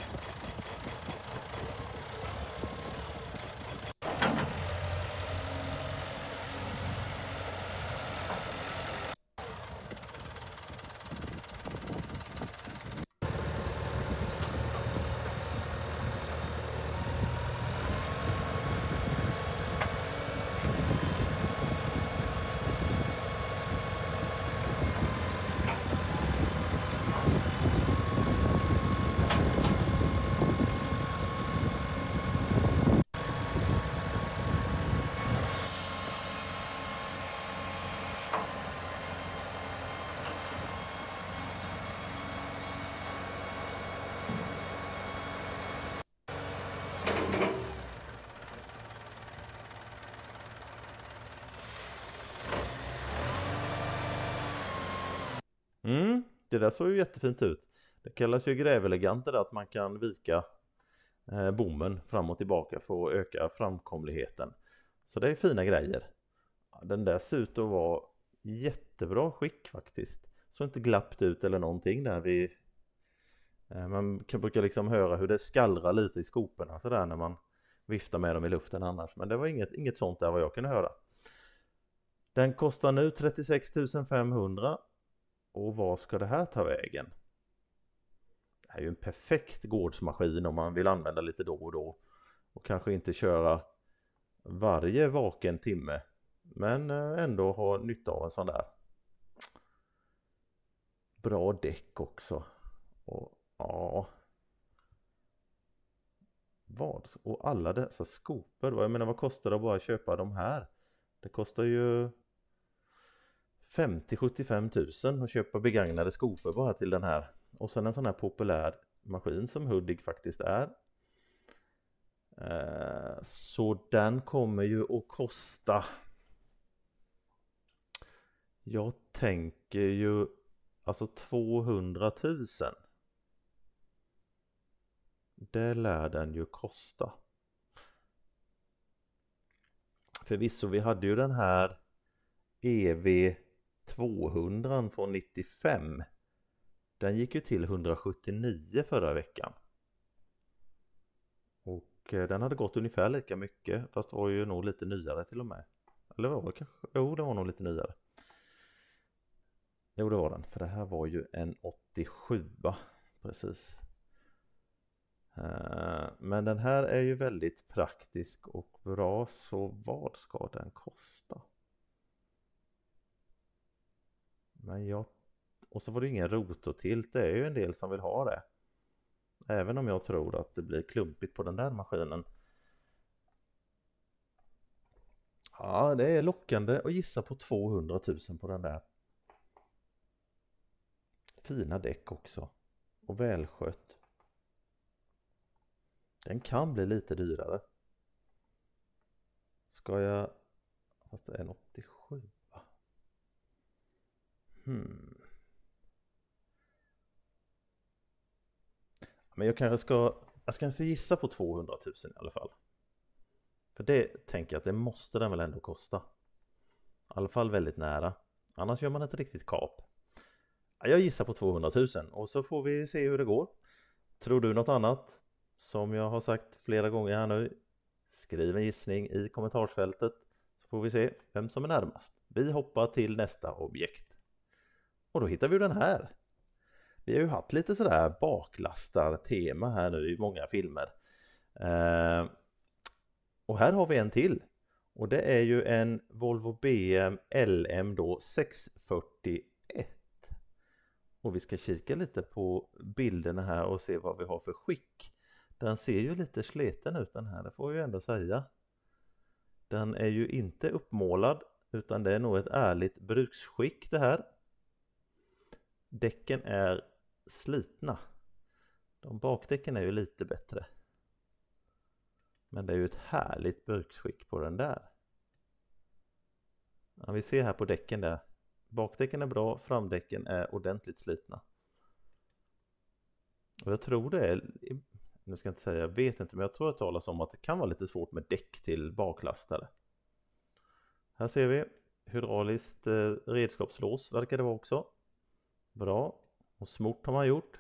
Mm, det där såg ju jättefint ut. Det kallas ju grävelegant det där att man kan vika eh, bommen fram och tillbaka för att öka framkomligheten. Så det är fina grejer. Den där ser ut att vara jättebra skick faktiskt. Så inte glappt ut eller någonting där vi eh, man kan, brukar liksom höra hur det skallrar lite i skoporna sådär när man viftar med dem i luften annars. Men det var inget, inget sånt där vad jag kunde höra. Den kostar nu 36 500 och var ska det här ta vägen? Det här är ju en perfekt gårdsmaskin om man vill använda lite då och då och kanske inte köra varje vaken timme men eh, ändå ha nytta av en sån där. Bra däck också. Och ja. Vad? Och alla dessa skopor. Jag menar vad kostar det att bara köpa de här? Det kostar ju 50-75 000 och köpa begagnade skopor bara till den här. Och sen en sån här populär maskin som Hudik faktiskt är. Eh, så den kommer ju att kosta Jag tänker ju alltså 200 000 Det lär den ju kosta Förvisso vi hade ju den här EV 200 från 95 den gick ju till 179 förra veckan. Och eh, den hade gått ungefär lika mycket fast var ju nog lite nyare till och med. Eller var det kanske? Jo, den var nog lite nyare. Jo, det var den, för det här var ju en 87 precis. Eh, men den här är ju väldigt praktisk och bra, så vad ska den kosta? Men jag... Och så var det ingen rotortilt, det är ju en del som vill ha det. Även om jag tror att det blir klumpigt på den där maskinen. Ja, det är lockande att gissa på 200 000 på den där. Fina däck också. Och välskött. Den kan bli lite dyrare. Ska jag... Fast det är en 87. Hmm. Men jag kanske ska, jag ska kanske gissa på 200 000 i alla fall. För det tänker jag att det måste den väl ändå kosta. I alla fall väldigt nära. Annars gör man ett riktigt kap. Jag gissar på 200 000 och så får vi se hur det går. Tror du något annat? Som jag har sagt flera gånger här nu. Skriv en gissning i kommentarsfältet så får vi se vem som är närmast. Vi hoppar till nästa objekt. Och då hittar vi den här. Vi har ju haft lite sådär baklastar-tema här nu i många filmer. Eh, och här har vi en till. Och det är ju en Volvo BM LM då 641. Och vi ska kika lite på bilderna här och se vad vi har för skick. Den ser ju lite sliten ut den här, det får jag ju ändå säga. Den är ju inte uppmålad utan det är nog ett ärligt bruksskick det här däcken är slitna. De bakdäcken är ju lite bättre. Men det är ju ett härligt burkskick på den där. Ja, vi ser här på däcken där. Bakdäcken är bra, framdäcken är ordentligt slitna. Och jag tror det är, nu ska jag inte säga, jag vet inte, men jag tror jag talas om att det kan vara lite svårt med däck till baklastare. Här ser vi hydrauliskt eh, redskapslås verkar det vara också. Bra. Och smort har man gjort.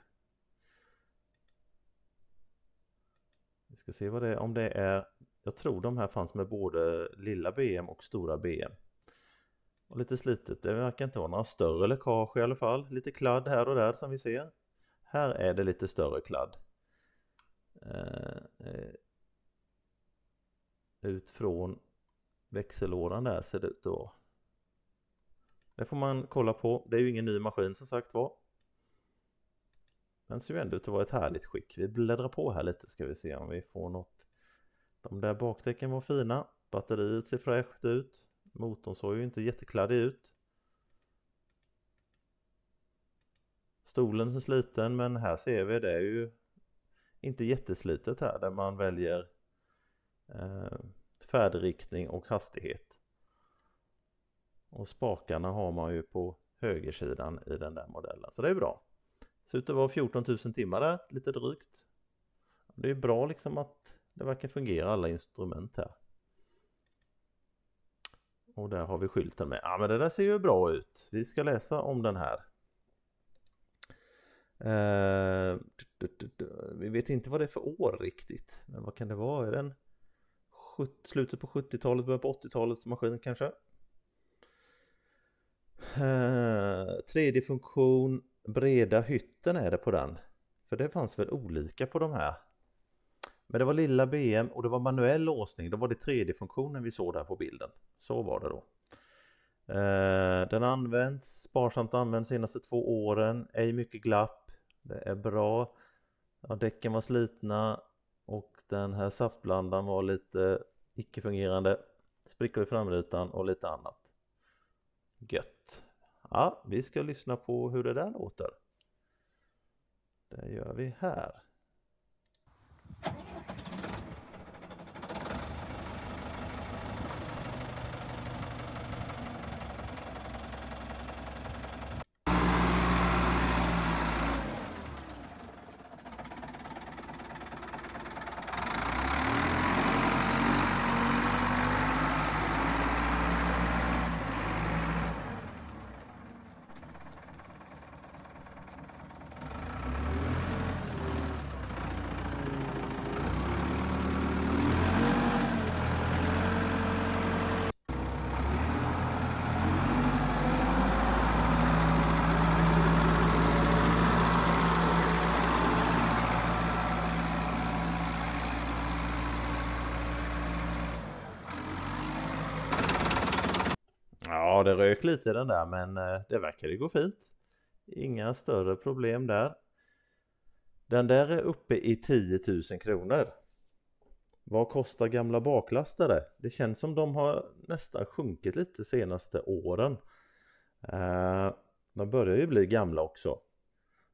Vi ska se vad det är, om det är Jag tror de här fanns med både lilla BM och stora BM och Lite slitet, det verkar inte vara några större läckage i alla fall Lite kladd här och där som vi ser Här är det lite större kladd eh, eh, Ut från växellådan där ser det ut att vara det får man kolla på. Det är ju ingen ny maskin som sagt var. Den ser ju ändå ut att vara ett härligt skick. Vi bläddrar på här lite ska vi se om vi får något. De där bakdäcken var fina. Batteriet ser fräscht ut. Motorn såg ju inte jättekladdig ut. Stolen ser sliten men här ser vi det är ju inte jätteslitet här där man väljer eh, färdriktning och hastighet. Och spakarna har man ju på högersidan i den där modellen, så det är bra. Ser ut att vara 14 000 timmar där, lite drygt. Det är bra liksom att det verkar fungera alla instrument här. Och där har vi skylten med. Ja men det där ser ju bra ut. Vi ska läsa om den här. Eh, vi vet inte vad det är för år riktigt. Men vad kan det vara? Är den slutet på 70-talet, början på 80-talets maskin kanske? Eh, tredje funktion, breda hytten är det på den. För det fanns väl olika på de här. Men det var lilla BM och det var manuell låsning. Då var det tredje funktionen vi såg där på bilden. Så var det då. Eh, den används, sparsamt används senaste två åren, ej mycket glapp. Det är bra. Ja, däcken var slitna och den här saftblandaren var lite icke-fungerande. Sprickor i framrutan och lite annat. Gött. Ja, vi ska lyssna på hur det där låter. Det gör vi här. ja, det rök lite i den där, men eh, det verkade gå fint. Inga större problem där. Den där är uppe i 10 000 kronor. Vad kostar gamla baklastare? Det känns som de har nästan sjunkit lite de senaste åren. Eh, de börjar ju bli gamla också.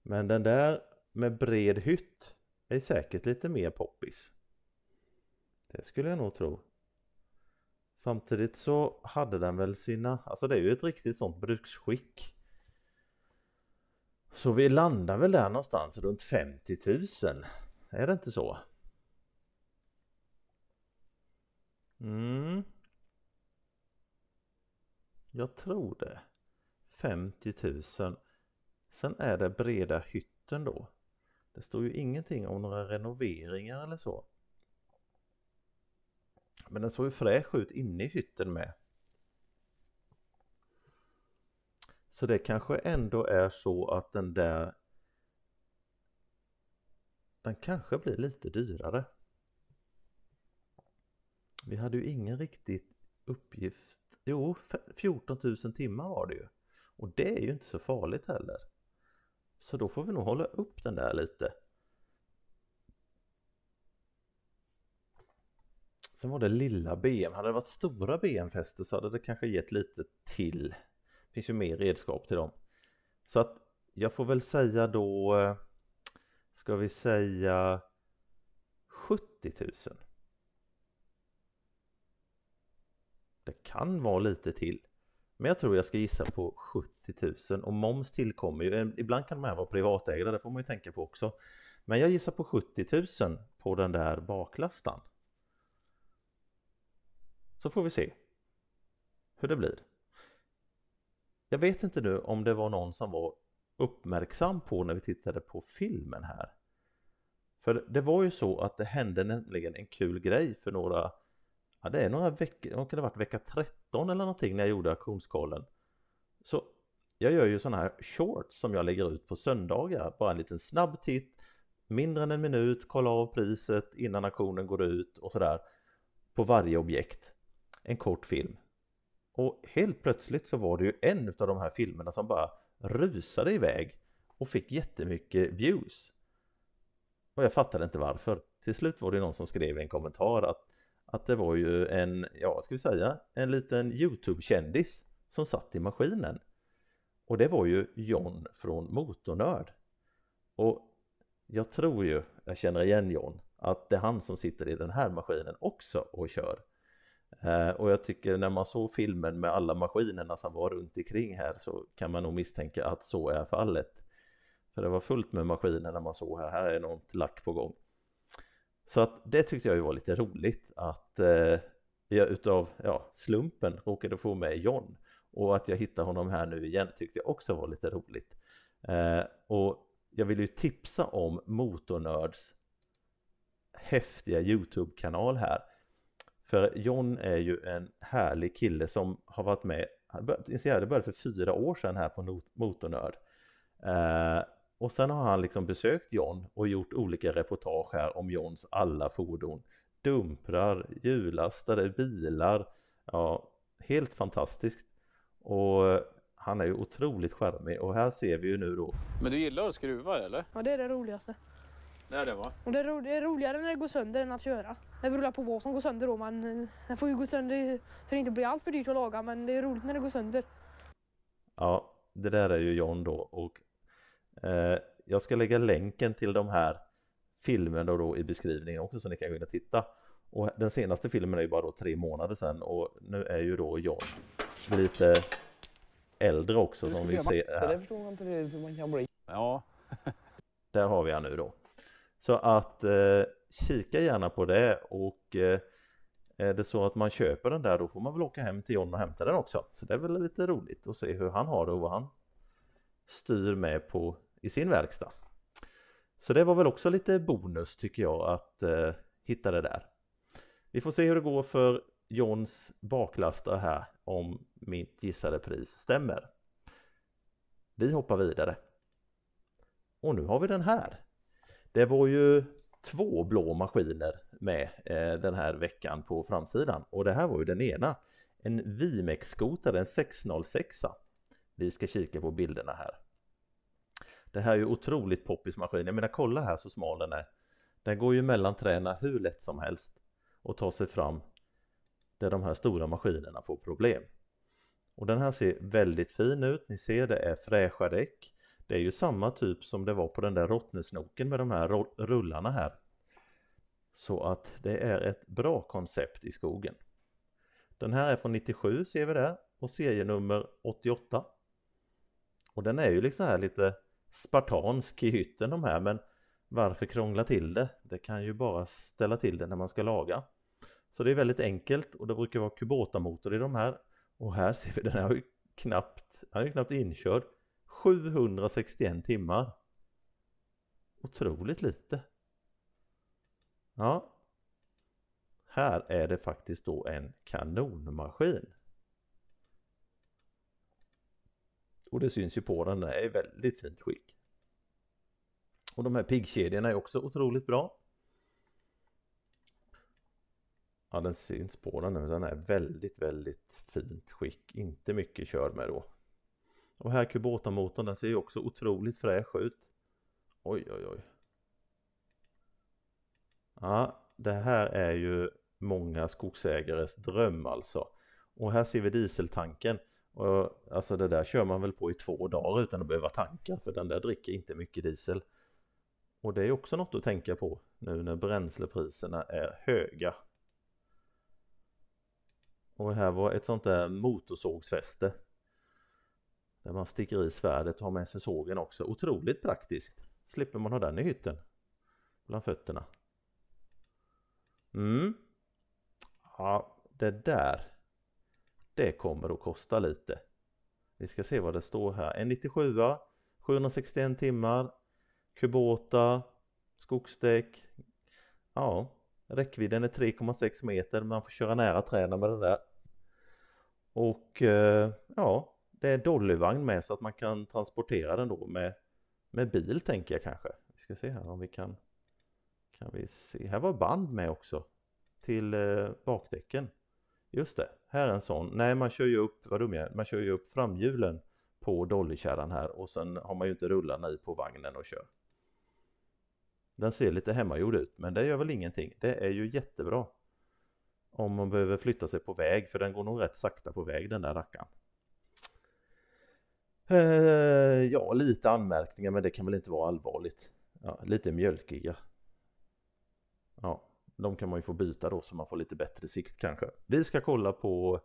Men den där med bred hytt är säkert lite mer poppis. Det skulle jag nog tro. Samtidigt så hade den väl sina, alltså det är ju ett riktigt sånt bruksskick. Så vi landar väl där någonstans runt 50 000. Är det inte så? Mm. Jag tror det. 50 000. Sen är det breda hytten då. Det står ju ingenting om några renoveringar eller så. Men den såg ju fräsch ut inne i hytten med. Så det kanske ändå är så att den där den kanske blir lite dyrare. Vi hade ju ingen riktigt uppgift. Jo, 14 000 timmar var det ju. Och det är ju inte så farligt heller. Så då får vi nog hålla upp den där lite. Sen var det lilla BM. Hade det varit stora BM-fester så hade det kanske gett lite till. Det finns ju mer redskap till dem. Så att jag får väl säga då, ska vi säga 70 000. Det kan vara lite till. Men jag tror jag ska gissa på 70 000 och moms tillkommer ju. Eh, ibland kan de här vara privatägda, det får man ju tänka på också. Men jag gissar på 70 000 på den där baklastan. Så får vi se hur det blir. Jag vet inte nu om det var någon som var uppmärksam på när vi tittade på filmen här. För det var ju så att det hände nämligen en kul grej för några, ja det är några veckor, det kan ha varit vecka 13 eller någonting när jag gjorde auktionskollen. Så jag gör ju sådana här shorts som jag lägger ut på söndagar, bara en liten snabb titt, mindre än en minut, kolla av priset innan auktionen går ut och sådär på varje objekt en kort film. Och helt plötsligt så var det ju en av de här filmerna som bara rusade iväg och fick jättemycket views. Och jag fattade inte varför. Till slut var det någon som skrev i en kommentar att, att det var ju en, ja ska vi säga, en liten YouTube-kändis som satt i maskinen. Och det var ju John från Motornörd. Och jag tror ju, jag känner igen John, att det är han som sitter i den här maskinen också och kör. Uh, och jag tycker när man såg filmen med alla maskinerna som var runt omkring här så kan man nog misstänka att så är fallet. För det var fullt med maskiner när man såg här, här är något lack på gång. Så att det tyckte jag ju var lite roligt att uh, jag utav ja, slumpen råkade få med John och att jag hittade honom här nu igen tyckte jag också var lite roligt. Uh, och jag vill ju tipsa om Motornörds häftiga Youtube-kanal här för John är ju en härlig kille som har varit med, han började, började för fyra år sedan här på Motornörd. Eh, och sen har han liksom besökt John och gjort olika reportage här om Johns alla fordon. Dumprar, hjullastade, bilar, ja, helt fantastiskt. Och han är ju otroligt charmig och här ser vi ju nu då. Men du gillar att skruva eller? Ja, det är det roligaste. Det är det va? Och det är, ro det är roligare när det går sönder än att köra. Det beror på vad som går sönder då. Man, eh, den får ju gå sönder så det inte blir allt för dyrt att laga men det är roligt när det går sönder. Ja, det där är ju John då och eh, jag ska lägga länken till de här filmerna då i beskrivningen också så ni kan gå in och titta. Och den senaste filmen är ju bara då tre månader sedan och nu är ju då John lite äldre också som vill se det här. Ja. [LAUGHS] Där har vi han nu då. Så att eh, kika gärna på det och eh, är det så att man köper den där då får man väl åka hem till John och hämta den också. Så det är väl lite roligt att se hur han har det och vad han styr med på i sin verkstad. Så det var väl också lite bonus tycker jag att eh, hitta det där. Vi får se hur det går för Johns baklastare här om mitt gissade pris stämmer. Vi hoppar vidare. Och nu har vi den här. Det var ju två blå maskiner med eh, den här veckan på framsidan och det här var ju den ena. En Vimex-skoter, en 606. Vi ska kika på bilderna här. Det här är ju otroligt poppis maskin. Jag menar kolla här så smal den är. Den går ju mellan träna hur lätt som helst och tar sig fram där de här stora maskinerna får problem. Och den här ser väldigt fin ut. Ni ser det är fräscha däck. Det är ju samma typ som det var på den där rottnesnoken med de här rullarna här. Så att det är ett bra koncept i skogen. Den här är från 97 ser vi där och serienummer 88. Och den är ju liksom här lite spartansk i hytten de här men varför krångla till det? Det kan ju bara ställa till det när man ska laga. Så det är väldigt enkelt och det brukar vara Kubota-motor i de här. Och här ser vi den här har ju knappt, den är ju knappt inkörd. 761 timmar. Otroligt lite. Ja. Här är det faktiskt då en kanonmaskin. Och det syns ju på den, den är i väldigt fint skick. Och de här piggkedjorna är också otroligt bra. Ja, den syns på den nu. Den är väldigt, väldigt fint skick. Inte mycket kör med då. Och här Kubota-motorn, den ser ju också otroligt fräsch ut. Oj, oj, oj. Ja, det här är ju många skogsägares dröm alltså. Och här ser vi dieseltanken. Och, alltså det där kör man väl på i två dagar utan att behöva tanka för den där dricker inte mycket diesel. Och det är också något att tänka på nu när bränslepriserna är höga. Och här var ett sånt där motorsågsfäste där man sticker i svärdet och har med sig sågen också. Otroligt praktiskt. Slipper man ha den i hytten. Bland fötterna. Mm. Ja, det där. Det kommer att kosta lite. Vi ska se vad det står här. En 97 761 timmar. Kubota. Skogsdäck. Ja, räckvidden är 3,6 meter. Man får köra nära träden med det där. Och eh, ja, det är dollyvagn med så att man kan transportera den då med, med bil tänker jag kanske. Vi ska se här om vi kan, kan vi se, här var band med också till eh, bakdäcken. Just det, här är en sån, nej man kör ju upp, vad dum jag är, man kör ju upp framhjulen på dollykärran här och sen har man ju inte rullarna i på vagnen och kör. Den ser lite hemmagjord ut men det gör väl ingenting, det är ju jättebra. Om man behöver flytta sig på väg för den går nog rätt sakta på väg den där rackaren. Eh, ja, lite anmärkningar, men det kan väl inte vara allvarligt. Ja, lite mjölkiga. Ja, de kan man ju få byta då så man får lite bättre sikt kanske. Vi ska kolla på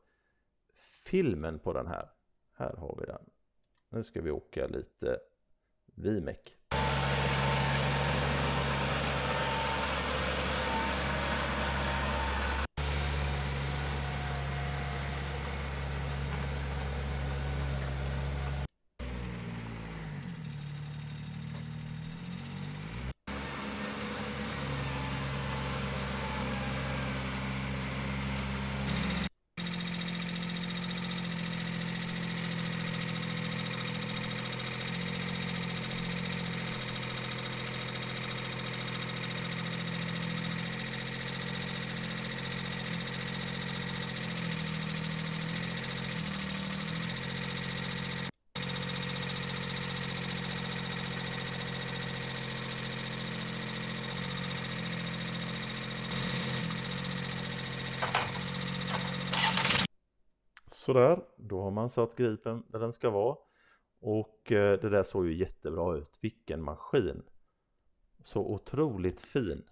filmen på den här. Här har vi den. Nu ska vi åka lite Vimek. Sådär, då har man satt gripen där den ska vara. Och eh, det där såg ju jättebra ut. Vilken maskin! Så otroligt fin.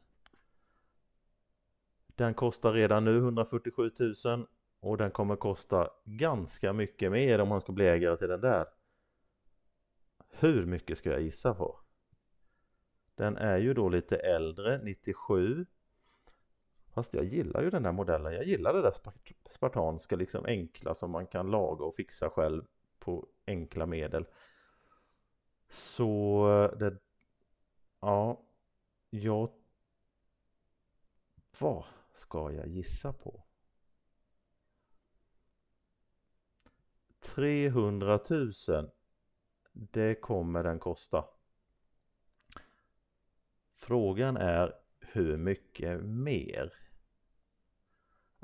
Den kostar redan nu 147 000 och den kommer kosta ganska mycket mer om man ska bli ägare till den där. Hur mycket ska jag gissa på? Den är ju då lite äldre, 97 Fast jag gillar ju den här modellen. Jag gillar det där spartanska, liksom enkla som man kan laga och fixa själv på enkla medel. Så det... Ja, jag... Vad ska jag gissa på? 300 000. Det kommer den kosta. Frågan är hur mycket mer?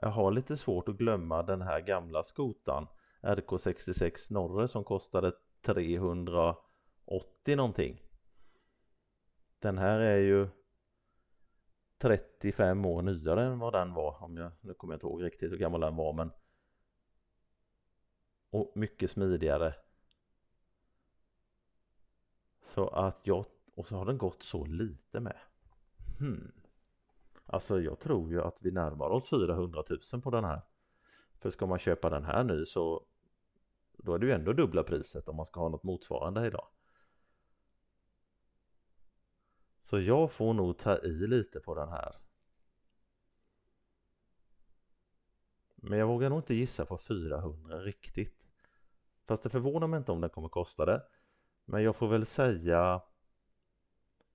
Jag har lite svårt att glömma den här gamla skotan RK66 Norre som kostade 380 någonting. Den här är ju 35 år nyare än vad den var om jag nu kommer jag inte ihåg riktigt hur gammal den var men och mycket smidigare. Så att jag och så har den gått så lite med. Hmm. Alltså jag tror ju att vi närmar oss 400 000 på den här. För ska man köpa den här nu så då är det ju ändå dubbla priset om man ska ha något motsvarande idag. Så jag får nog ta i lite på den här. Men jag vågar nog inte gissa på 400 riktigt. Fast det förvånar mig inte om den kommer kosta det. Men jag får väl säga.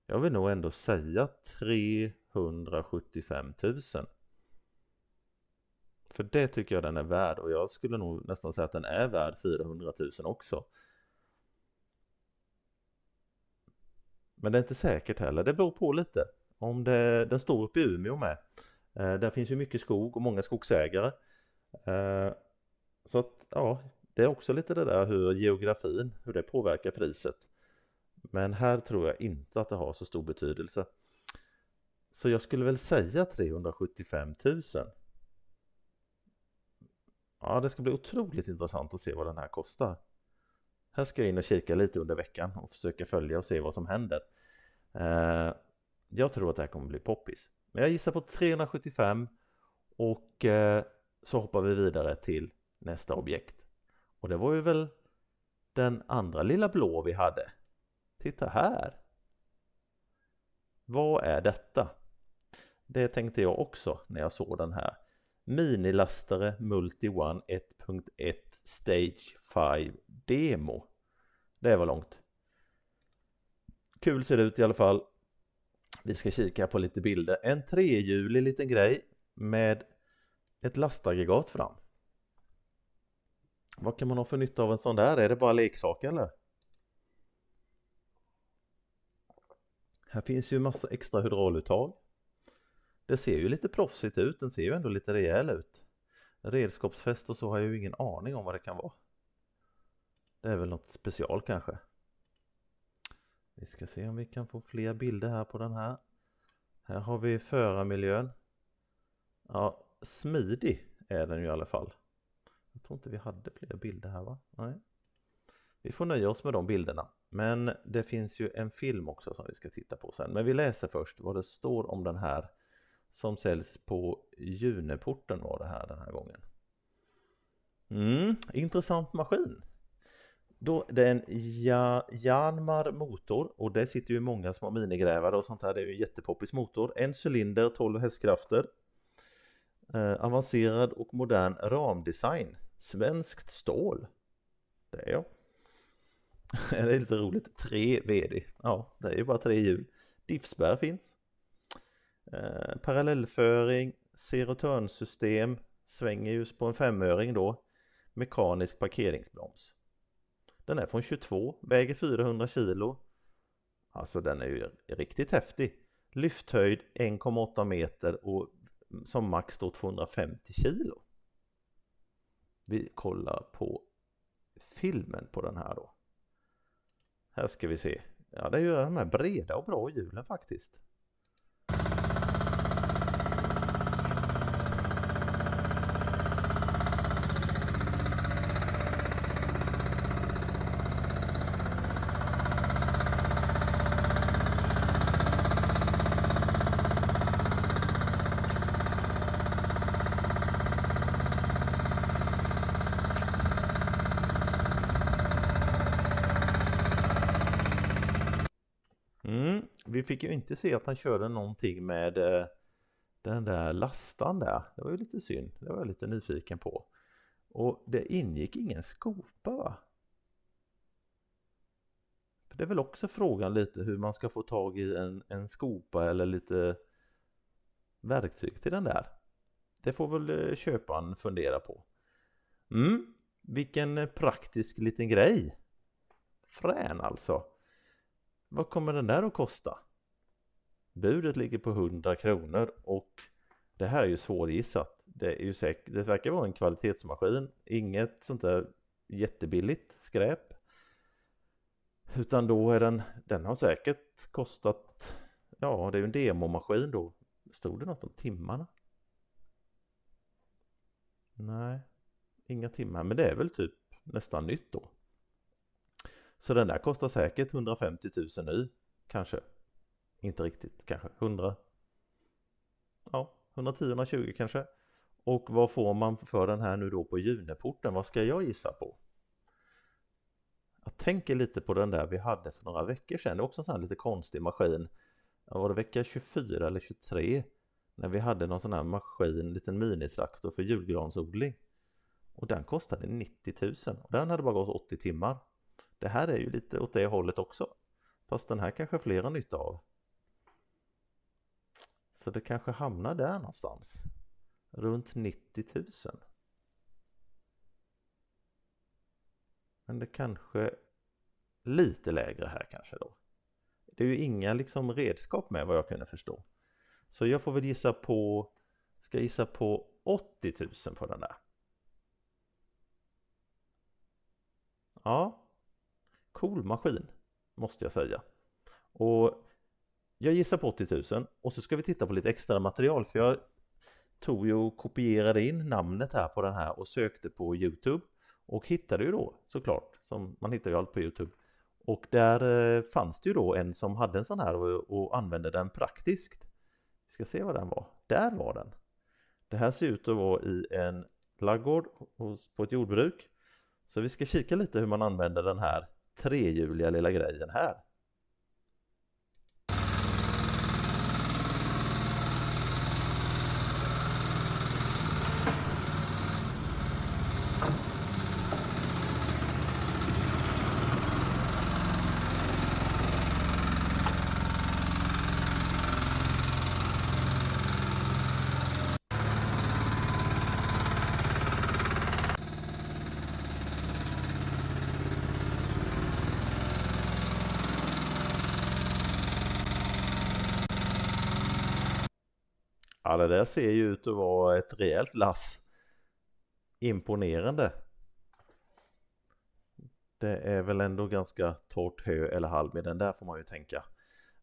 Jag vill nog ändå säga 3 175 000. För det tycker jag den är värd och jag skulle nog nästan säga att den är värd 400 000 också. Men det är inte säkert heller, det beror på lite. Om det, den står uppe i Umeå med. Eh, där finns ju mycket skog och många skogsägare. Eh, så att ja, det är också lite det där hur geografin, hur det påverkar priset. Men här tror jag inte att det har så stor betydelse. Så jag skulle väl säga 375 000. Ja, det ska bli otroligt intressant att se vad den här kostar. Här ska jag in och kika lite under veckan och försöka följa och se vad som händer. Eh, jag tror att det här kommer bli poppis, men jag gissar på 375 och eh, så hoppar vi vidare till nästa objekt. Och det var ju väl den andra lilla blå vi hade. Titta här! Vad är detta? Det tänkte jag också när jag såg den här. Minilastare Multi One 1.1 Stage 5 Demo. Det var långt. Kul ser det ut i alla fall. Vi ska kika på lite bilder. En trehjulig liten grej med ett lastaggregat fram. Vad kan man ha för nytta av en sån där? Är det bara leksak eller? Här finns ju massa extra hydrauluttag. Det ser ju lite proffsigt ut, den ser ju ändå lite rejäl ut. Redskapsfest och så har jag ju ingen aning om vad det kan vara. Det är väl något special kanske. Vi ska se om vi kan få fler bilder här på den här. Här har vi förarmiljön. Ja, smidig är den ju i alla fall. Jag tror inte vi hade fler bilder här va? Nej. Vi får nöja oss med de bilderna. Men det finns ju en film också som vi ska titta på sen. Men vi läser först vad det står om den här som säljs på Juneporten var det här den här gången. Mm, intressant maskin. Då, det är en Janmar motor och det sitter ju många små minigrävare och sånt här. Det är ju en jättepoppis motor. En cylinder, 12 hästkrafter. Eh, avancerad och modern ramdesign. Svenskt stål. Det är jag. [LAUGHS] det är lite roligt. Tre VD. Ja, det är ju bara tre hjul. Diffsbär finns. Eh, parallellföring, seroturnsystem, svänger just på en femöring då, mekanisk parkeringsbroms. Den är från 22, väger 400 kilo. Alltså den är ju riktigt häftig. Lyfthöjd 1,8 meter och som max då 250 kilo. Vi kollar på filmen på den här då. Här ska vi se. Ja, det är ju de här breda och bra hjulen faktiskt. fick ju inte se att han körde någonting med eh, den där lastan där. Det var ju lite synd. Det var jag lite nyfiken på. Och det ingick ingen skopa va? För det är väl också frågan lite hur man ska få tag i en, en skopa eller lite verktyg till den där. Det får väl eh, köparen fundera på. Mm, vilken eh, praktisk liten grej. Frän alltså. Vad kommer den där att kosta? Budet ligger på 100 kronor och det här är ju svårgissat. Det, är ju det verkar vara en kvalitetsmaskin, inget sånt där jättebilligt skräp. Utan då är den, den har säkert kostat, ja det är ju en demomaskin då. Stod det något om timmarna? Nej, inga timmar, men det är väl typ nästan nytt då. Så den där kostar säkert 150 000 nu, kanske inte riktigt kanske, 100, ja 110-120 kanske. Och vad får man för den här nu då på Juneporten? Vad ska jag gissa på? Jag tänker lite på den där vi hade för några veckor sedan, det är också en sån här lite konstig maskin. Var det vecka 24 eller 23? När vi hade någon sån här maskin, en liten minitraktor för julgransodling. Och den kostade 90 000 och den hade bara gått 80 timmar. Det här är ju lite åt det hållet också. Fast den här kanske flera nytta av. Så det kanske hamnar där någonstans. Runt 90 000. Men det kanske lite lägre här kanske då. Det är ju inga liksom redskap med vad jag kunde förstå. Så jag får väl gissa på, ska gissa på 80 000 på den där. Ja, cool maskin måste jag säga. Och jag gissar på 80 000 och så ska vi titta på lite extra material för jag tog ju och kopierade in namnet här på den här och sökte på Youtube och hittade ju då såklart, som man hittar ju allt på Youtube. Och där eh, fanns det ju då en som hade en sån här och, och använde den praktiskt. Vi ska se vad den var. Där var den. Det här ser ut att vara i en laggård på ett jordbruk. Så vi ska kika lite hur man använder den här trehjuliga lilla grejen här. Ja, det där ser ju ut att vara ett rejält lass. Imponerande. Det är väl ändå ganska torrt hö eller halm i den där får man ju tänka.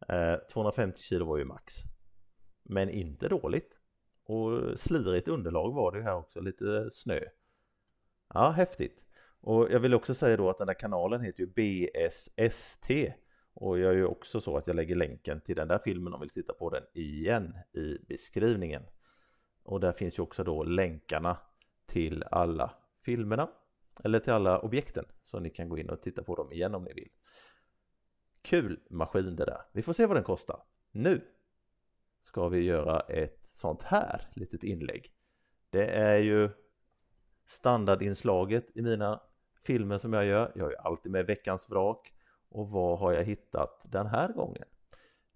Eh, 250 kilo var ju max. Men inte dåligt. Och slirigt underlag var det ju här också, lite snö. Ja, häftigt. Och jag vill också säga då att den där kanalen heter ju BSST och jag gör också så att jag lägger länken till den där filmen om vill titta på den igen i beskrivningen. Och där finns ju också då länkarna till alla filmerna eller till alla objekten så ni kan gå in och titta på dem igen om ni vill. Kul maskin det där. Vi får se vad den kostar. Nu ska vi göra ett sånt här litet inlägg. Det är ju standardinslaget i mina filmer som jag gör. Jag är ju alltid med veckans vrak och vad har jag hittat den här gången?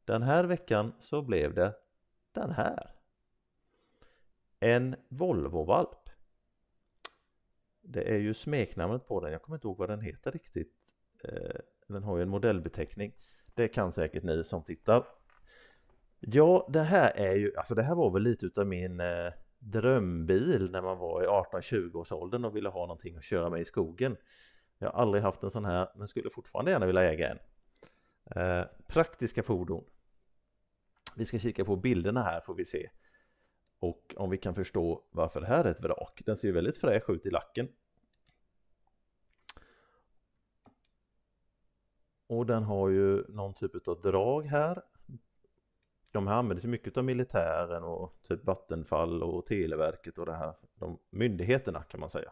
Den här veckan så blev det den här. En Volvo valp. Det är ju smeknamnet på den, jag kommer inte ihåg vad den heter riktigt. Eh, den har ju en modellbeteckning. Det kan säkert ni som tittar. Ja, det här är ju, alltså det här var väl lite utav min eh, drömbil när man var i 18-20 års åldern och ville ha någonting att köra med i skogen. Jag har aldrig haft en sån här men skulle fortfarande gärna vilja äga en. Eh, praktiska fordon. Vi ska kika på bilderna här får vi se. Och om vi kan förstå varför det här är ett vrak. Den ser ju väldigt fräsch ut i lacken. Och den har ju någon typ av drag här. De här används ju mycket av militären och typ Vattenfall och Televerket och det här, de myndigheterna kan man säga.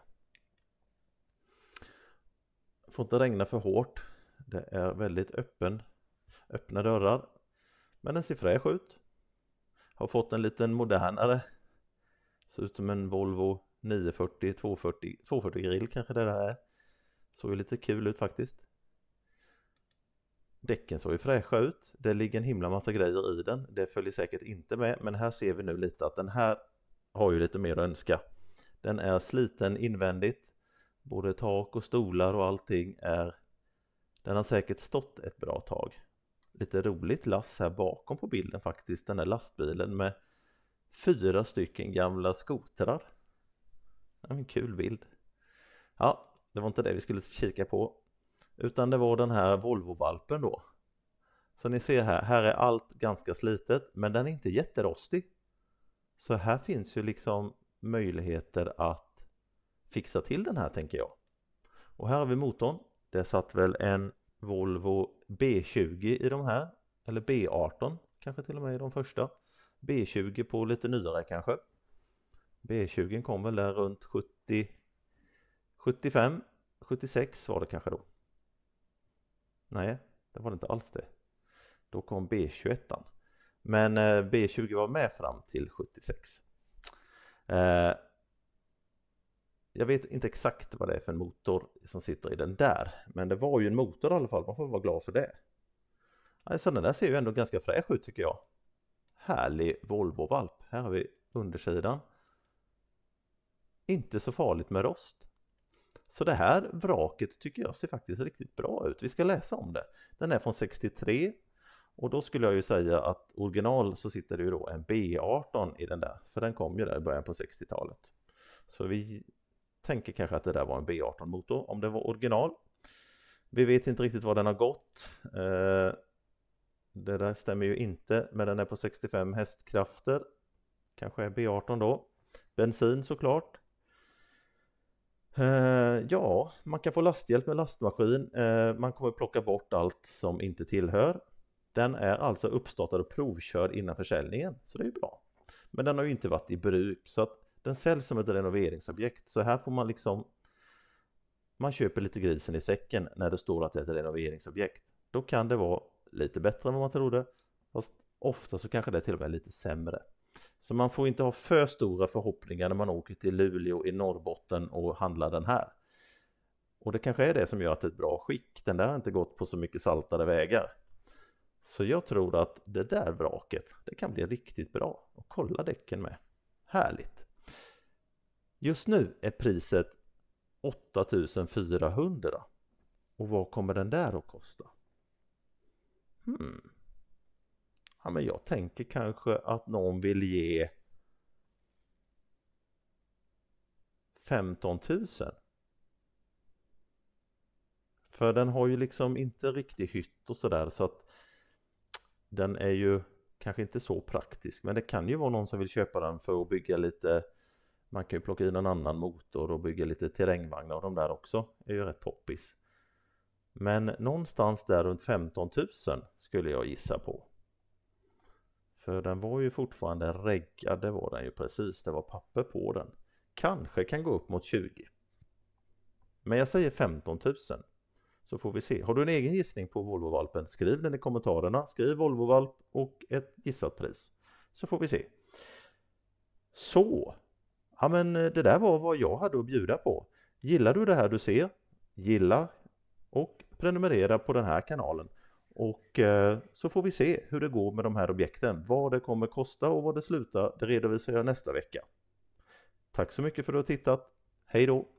Får inte regna för hårt. Det är väldigt öppen, öppna dörrar. Men den ser fräsch ut. Har fått en liten modernare. Ser ut som en Volvo 940 240, 240 grill kanske det där är. Såg ju lite kul ut faktiskt. Däcken såg ju fräscha ut. Det ligger en himla massa grejer i den. Det följer säkert inte med, men här ser vi nu lite att den här har ju lite mer att önska. Den är sliten invändigt. Både tak och stolar och allting är den har säkert stått ett bra tag. Lite roligt lass här bakom på bilden faktiskt, den där lastbilen med fyra stycken gamla skotrar. En kul bild. Ja, det var inte det vi skulle kika på, utan det var den här Volvo-valpen då. Så ni ser här, här är allt ganska slitet, men den är inte jätterostig. Så här finns ju liksom möjligheter att fixa till den här tänker jag. Och här har vi motorn. Det satt väl en Volvo B20 i de här, eller B18 kanske till och med i de första. B20 på lite nyare kanske. B20 kom väl där runt 70, 75, 76 var det kanske då. Nej, det var det inte alls det. Då kom B21. Men eh, B20 var med fram till 76 jag vet inte exakt vad det är för en motor som sitter i den där, men det var ju en motor i alla fall, man får vara glad för det. Alltså den där ser ju ändå ganska fräsch ut tycker jag. Härlig Volvo-valp, här har vi undersidan. Inte så farligt med rost. Så det här vraket tycker jag ser faktiskt riktigt bra ut. Vi ska läsa om det. Den är från 63 och då skulle jag ju säga att original så sitter det ju då en B18 i den där, för den kom ju där i början på 60-talet. Så vi tänker kanske att det där var en B18-motor om det var original. Vi vet inte riktigt var den har gått. Eh, det där stämmer ju inte, men den är på 65 hästkrafter. Kanske är B18 då. Bensin såklart. Eh, ja, man kan få lasthjälp med lastmaskin. Eh, man kommer plocka bort allt som inte tillhör. Den är alltså uppstartad och provkörd innan försäljningen, så det är ju bra. Men den har ju inte varit i bruk, så att den säljs som ett renoveringsobjekt. Så här får man liksom... Man köper lite grisen i säcken när det står att det är ett renoveringsobjekt. Då kan det vara lite bättre än vad man trodde. Fast ofta så kanske det är till och med lite sämre. Så man får inte ha för stora förhoppningar när man åker till Luleå i Norrbotten och handlar den här. Och det kanske är det som gör att det är ett bra skick. Den där har inte gått på så mycket saltade vägar. Så jag tror att det där vraket, det kan bli riktigt bra. Och kolla däcken med. Härligt! Just nu är priset 8400 och vad kommer den där att kosta? Hmm. Ja, men jag tänker kanske att någon vill ge 15 000. För den har ju liksom inte riktig hytt och sådär så att den är ju kanske inte så praktisk men det kan ju vara någon som vill köpa den för att bygga lite man kan ju plocka in en annan motor och bygga lite terrängvagnar och de där också är ju rätt poppis. Men någonstans där runt 15 000 skulle jag gissa på. För den var ju fortfarande reggad, det var den ju precis, det var papper på den. Kanske kan gå upp mot 20. Men jag säger 15 000. Så får vi se. Har du en egen gissning på Volvovalpen? Skriv den i kommentarerna. Skriv Volvovalp och ett gissat pris. Så får vi se. Så ja men eh, det där var vad jag hade att bjuda på. Gillar du det här du ser? Gilla och prenumerera på den här kanalen. Och eh, så får vi se hur det går med de här objekten, vad det kommer kosta och vad det slutar, det redovisar jag nästa vecka. Tack så mycket för att du har tittat. Hej då!